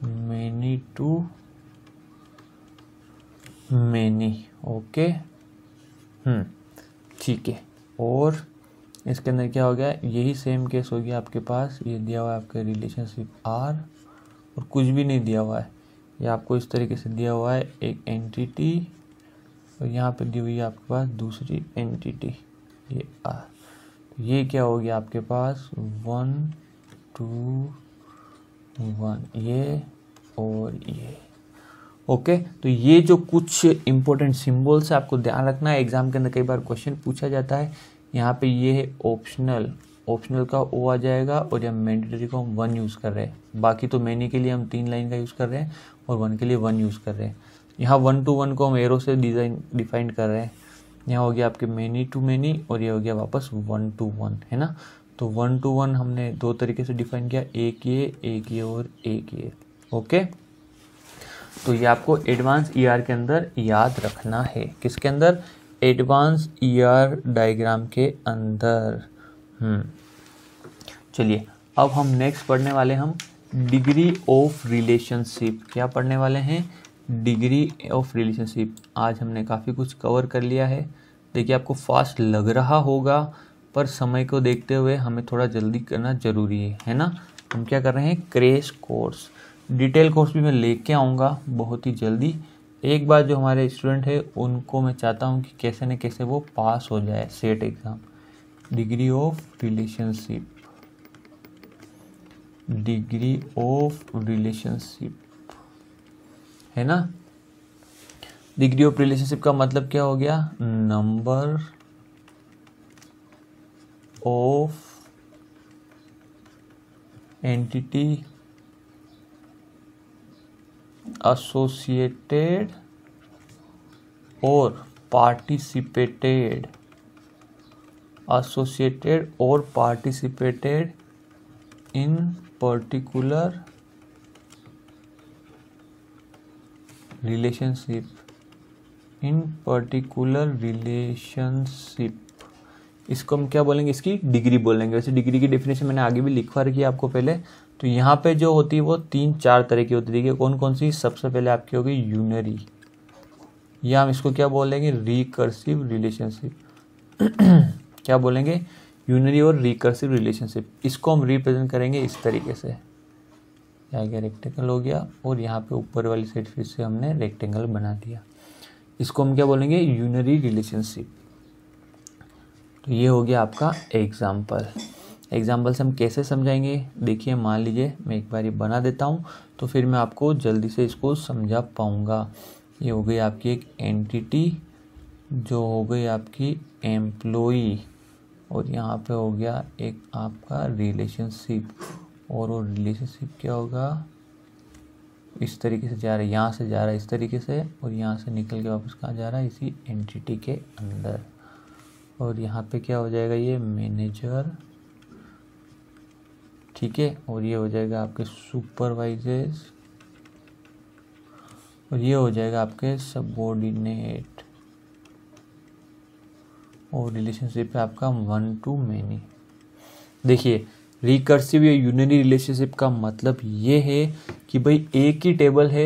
many to many okay hmm, ठीक है और इसके अंदर क्या हो गया यही सेम केस हो गया आपके पास ये दिया हुआ है आपके रिलेशनशिप आर और कुछ भी नहीं दिया हुआ है ये आपको इस तरीके से दिया हुआ है एक एंटिटी और यहाँ पे दी हुई है आपके पास दूसरी एंटिटी ये आर तो ये क्या हो गया आपके पास वन टू वन ये और ये ओके तो ये जो कुछ इंपॉर्टेंट सिम्बल्स है आपको ध्यान रखना है एग्जाम के अंदर कई बार क्वेश्चन पूछा जाता है यहाँ पे ये है ऑप्शनल ऑप्शनल का ओ आ जाएगा और यह मैंडेटरी को हम वन यूज़ कर रहे हैं बाकी तो मैनी के लिए हम तीन लाइन का यूज़ कर रहे हैं और वन के लिए वन यूज़ कर रहे हैं यहाँ वन टू वन को हम एरो से डिज़ाइन डिफाइन कर रहे हैं यहाँ हो गया आपके मैनी टू मैनी और ये हो गया वापस वन टू वन है ना तो वन टू वन हमने दो तरीके से डिफाइन किया एक ये एक ये और एक ये ओके तो ये आपको एडवांस ई के अंदर याद रखना है किसके अंदर एडवांस ई डायग्राम के अंदर हम्म चलिए अब हम नेक्स्ट पढ़ने वाले हम डिग्री ऑफ रिलेशनशिप क्या पढ़ने वाले हैं डिग्री ऑफ रिलेशनशिप आज हमने काफ़ी कुछ कवर कर लिया है देखिए आपको फास्ट लग रहा होगा पर समय को देखते हुए हमें थोड़ा जल्दी करना ज़रूरी है है ना हम क्या कर रहे हैं क्रेश कोर्स डिटेल कोर्स भी मैं लेके आऊँगा बहुत ही जल्दी एक बार जो हमारे स्टूडेंट है उनको मैं चाहता हूँ कि कैसे न कैसे वो पास हो जाए set exam degree of relationship degree of relationship है ना डिग्री ऑफ रिलेशनशिप का मतलब क्या हो गया number of entity associated or participated associated or participated in particular relationship in particular relationship इसको हम क्या बोलेंगे इसकी डिग्री बोलेंगे वैसे डिग्री की डेफिनेशन मैंने आगे भी लिखवा रखी है आपको पहले तो यहाँ पे जो होती है वो तीन चार तरह की होती है देखिए कौन कौन सी सबसे पहले आपकी होगी यूनरी या हम इसको क्या बोलेंगे रिकर्सिव रिलेशनशिप क्या बोलेंगे यूनरी और रिकर्सिव रिलेशनशिप इसको हम रिप्रेजेंट करेंगे इस तरीके से यहाँ क्या रेक्टेंगल हो गया और यहाँ पे ऊपर वाली साइड फिर से हमने रेक्टेंगल बना दिया इसको हम क्या बोलेंगे यूनरी रिलेशनशिप तो ये हो गया आपका एग्जाम्पल एग्जाम्पल से हम कैसे समझाएंगे देखिए मान लीजिए मैं एक बार ये बना देता हूँ तो फिर मैं आपको जल्दी से इसको समझा पाऊँगा ये हो गई आपकी एक एंटिटी जो हो गई आपकी एम्प्लॉई और यहाँ पे हो गया एक आपका रिलेशनशिप और वो रिलेशनशिप क्या होगा इस तरीके से जा रहा है यहाँ से जा रहा है इस तरीके से और यहाँ से निकल के वापस कहाँ जा रहा है इसी एंटिटी के अंदर और यहाँ पे क्या हो जाएगा ये मैनेजर ठीक है और ये हो जाएगा आपके सुपरवाइजर्स और ये हो जाएगा आपके सबॉर्डिनेट और रिलेशनशिप है आपका वन टू मैनी देखिए रिकर्सिव या यूनरी रिलेशनशिप का मतलब ये है कि भाई एक ही टेबल है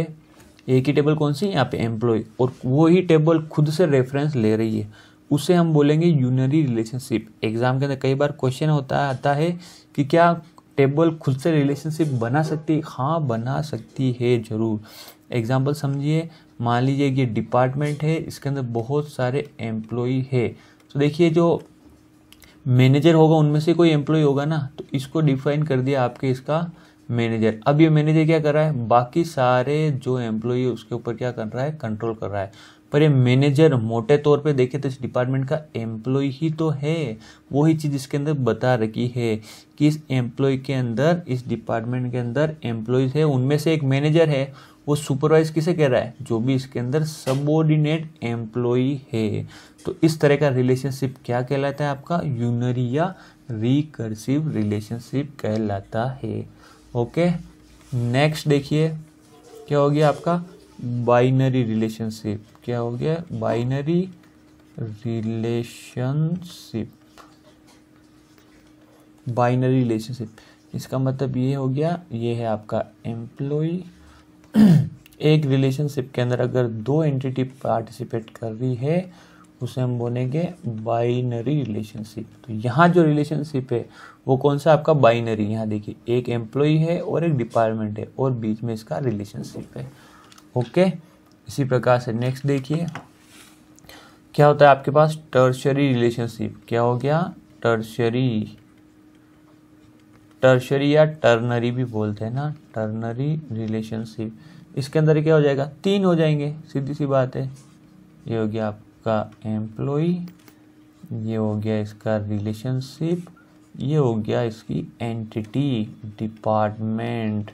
एक ही टेबल कौन सी यहाँ पे एम्प्लॉय और वो ही टेबल खुद से रेफरेंस ले रही है उसे हम बोलेंगे यूनरी रिलेशनशिप एग्जाम के अंदर कई बार क्वेश्चन होता आता है कि क्या टेबल खुद से रिलेशनशिप बना सकती है हाँ बना सकती है ज़रूर एग्जाम्पल समझिए मान लीजिए ये डिपार्टमेंट है इसके अंदर बहुत सारे एम्प्लॉई है तो देखिए जो मैनेजर होगा उनमें से कोई एम्प्लॉय होगा ना तो इसको डिफाइन कर दिया आपके इसका मैनेजर अब ये मैनेजर क्या कर रहा है बाकी सारे जो एम्प्लॉय है उसके ऊपर क्या कर रहा है कंट्रोल कर रहा है पर ये मैनेजर मोटे तौर पे देखे तो इस डिपार्टमेंट का एम्प्लॉय ही तो है वही चीज़ इसके अंदर बता रखी है कि इस एम्प्लॉय के अंदर इस डिपार्टमेंट के अंदर एम्प्लॉयज़ है उनमें से एक मैनेजर है वो सुपरवाइज किसे कह रहा है जो भी इसके अंदर सबोर्डिनेट एम्प्लॉय है तो इस तरह का रिलेशनशिप क्या कहलाता है आपका यूनरिया रिकर्सिव रिलेशनशिप कहलाता है ओके नेक्स्ट देखिए क्या हो गया आपका बाइनरी रिलेशनशिप क्या हो गया बाइनरी रिलेशनशिप बाइनरी रिलेशनशिप इसका मतलब ये हो गया ये है आपका एम्प्लॉय एक रिलेशनशिप के अंदर अगर दो एंटिटी पार्टिसिपेट कर रही है उसे हम बोलेंगे बाइनरी रिलेशनशिप तो यहाँ जो रिलेशनशिप है वो कौन सा आपका बाइनरी यहाँ देखिए एक एम्प्लॉय है और एक डिपार्टमेंट है और बीच में इसका रिलेशनशिप है ओके इसी प्रकार से नेक्स्ट देखिए क्या होता है आपके पास टर्शरी रिलेशनशिप क्या हो गया टर्शरी टर्शरी या टर्नरी भी बोलते हैं ना टर्नरी रिलेशनशिप इसके अंदर क्या हो जाएगा तीन हो जाएंगे सीधी सी बात है ये हो गया आपका एम्प्लॉ ये हो गया इसका रिलेशनशिप ये हो गया इसकी एंटिटी डिपार्टमेंट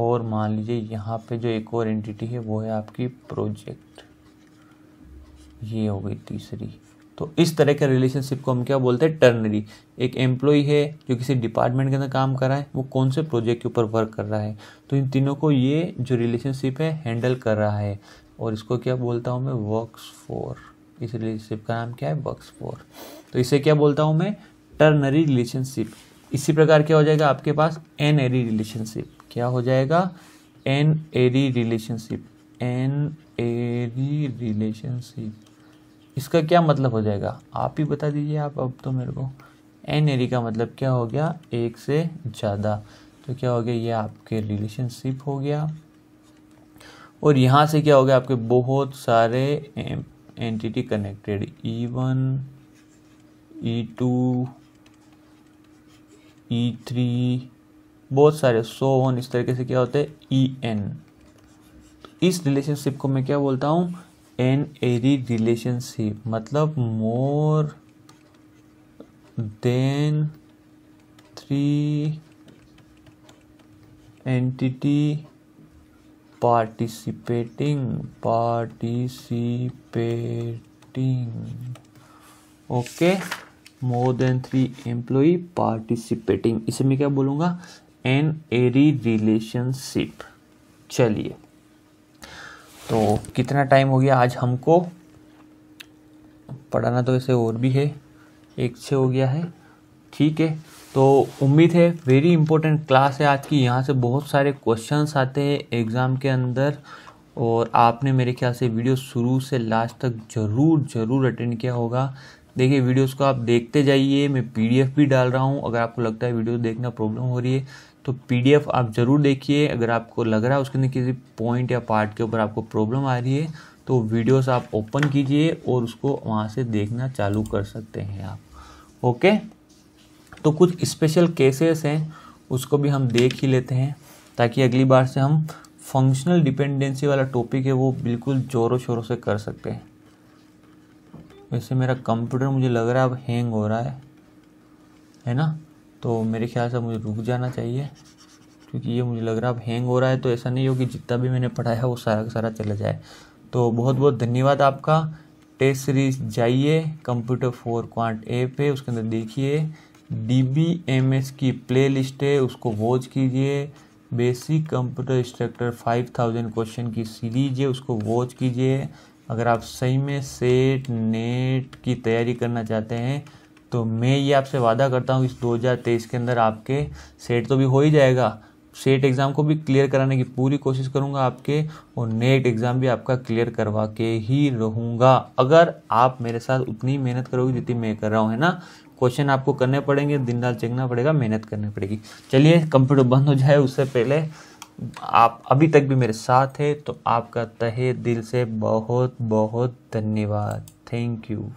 और मान लीजिए यहाँ पे जो एक और एंटिटी है वो है आपकी प्रोजेक्ट ये हो गई तीसरी तो इस तरह के रिलेशनशिप को हम क्या बोलते हैं टर्नरी एक एम्प्लॉई है जो किसी डिपार्टमेंट के अंदर काम कर रहा है वो कौन से प्रोजेक्ट के ऊपर वर्क कर रहा है तो इन तीनों को ये जो रिलेशनशिप है हैंडल कर रहा है और इसको क्या बोलता हूँ मैं वर्क्स फोर इस रिलेशनशिप का नाम क्या है वर्क्स फोर तो इसे क्या बोलता हूँ मैं टर्नरी रिलेशनशिप इसी प्रकार क्या हो जाएगा आपके पास एन एरी रिलेशनशिप क्या हो जाएगा n-ary relationship n-ary relationship इसका क्या मतलब हो जाएगा आप ही बता दीजिए आप अब तो मेरे को एन एरी का मतलब क्या हो गया एक से ज़्यादा तो क्या हो गया ये आपके रिलेशनशिप हो गया और यहाँ से क्या हो गया आपके बहुत सारे entity connected E one E two E three बहुत सारे सो ऑन इस तरीके से क्या होते हैं ई e एन इस रिलेशनशिप को मैं क्या बोलता हूँ एन एरी रिलेशनशिप मतलब more than three entity participating participating okay more than three employ participating इसे मैं क्या बोलूँगा एन एरी रिलेशनशिप चलिए तो कितना टाइम हो गया आज हमको पढ़ाना तो ऐसे और भी है एक से हो गया है ठीक है तो उम्मीद है वेरी इंपॉर्टेंट क्लास है आज की यहाँ से बहुत सारे क्वेश्चंस आते हैं एग्ज़ाम के अंदर और आपने मेरे ख्याल से वीडियो शुरू से लास्ट तक ज़रूर ज़रूर अटेंड किया होगा देखिए वीडियोस को आप देखते जाइए मैं पीडीएफ भी डाल रहा हूँ अगर आपको लगता है वीडियो देखना प्रॉब्लम हो रही है तो पीडीएफ आप ज़रूर देखिए अगर आपको लग रहा है उसके अंदर किसी पॉइंट या पार्ट के ऊपर आपको प्रॉब्लम आ रही है तो वीडियोस आप ओपन कीजिए और उसको वहाँ से देखना चालू कर सकते हैं आप ओके तो कुछ स्पेशल केसेस हैं उसको भी हम देख ही लेते हैं ताकि अगली बार से हम फंक्शनल डिपेंडेंसी वाला टॉपिक है वो बिल्कुल ज़ोरों शोरों से कर सकते हैं वैसे मेरा कंप्यूटर मुझे लग रहा है अब हैंग हो रहा है है ना तो मेरे ख्याल से मुझे रुक जाना चाहिए क्योंकि ये मुझे लग रहा है अब हैंग हो रहा है तो ऐसा नहीं हो कि जितना भी मैंने पढ़ाया वो सारा का सारा चला जाए तो बहुत बहुत धन्यवाद आपका टेस्ट सीरीज जाइए कंप्यूटर फोर क्वांट ए पे उसके अंदर देखिए डी बी एम एस की प्ले लिस्ट है उसको वॉच कीजिए basic computer instructor five thousand question की सीरीज है उसको वॉच कीजिए अगर आप सही में सेट नेट की तैयारी करना चाहते हैं तो मैं ये आपसे वादा करता हूँ इस 2023 के अंदर आपके सेट तो भी हो ही जाएगा सेट एग्ज़ाम को भी क्लियर कराने की पूरी कोशिश करूँगा आपके और नेट एग्ज़ाम भी आपका क्लियर करवा के ही रहूँगा अगर आप मेरे साथ उतनी मेहनत करोगे जितनी मैं कर रहा हूँ है ना क्वेश्चन आपको करने पड़ेंगे दिन रात चेकना पड़ेगा मेहनत करनी पड़ेगी चलिए कंप्यूटर बंद हो जाए उससे पहले आप अभी तक भी मेरे साथ है तो आपका तहे दिल से बहुत बहुत धन्यवाद थैंक यू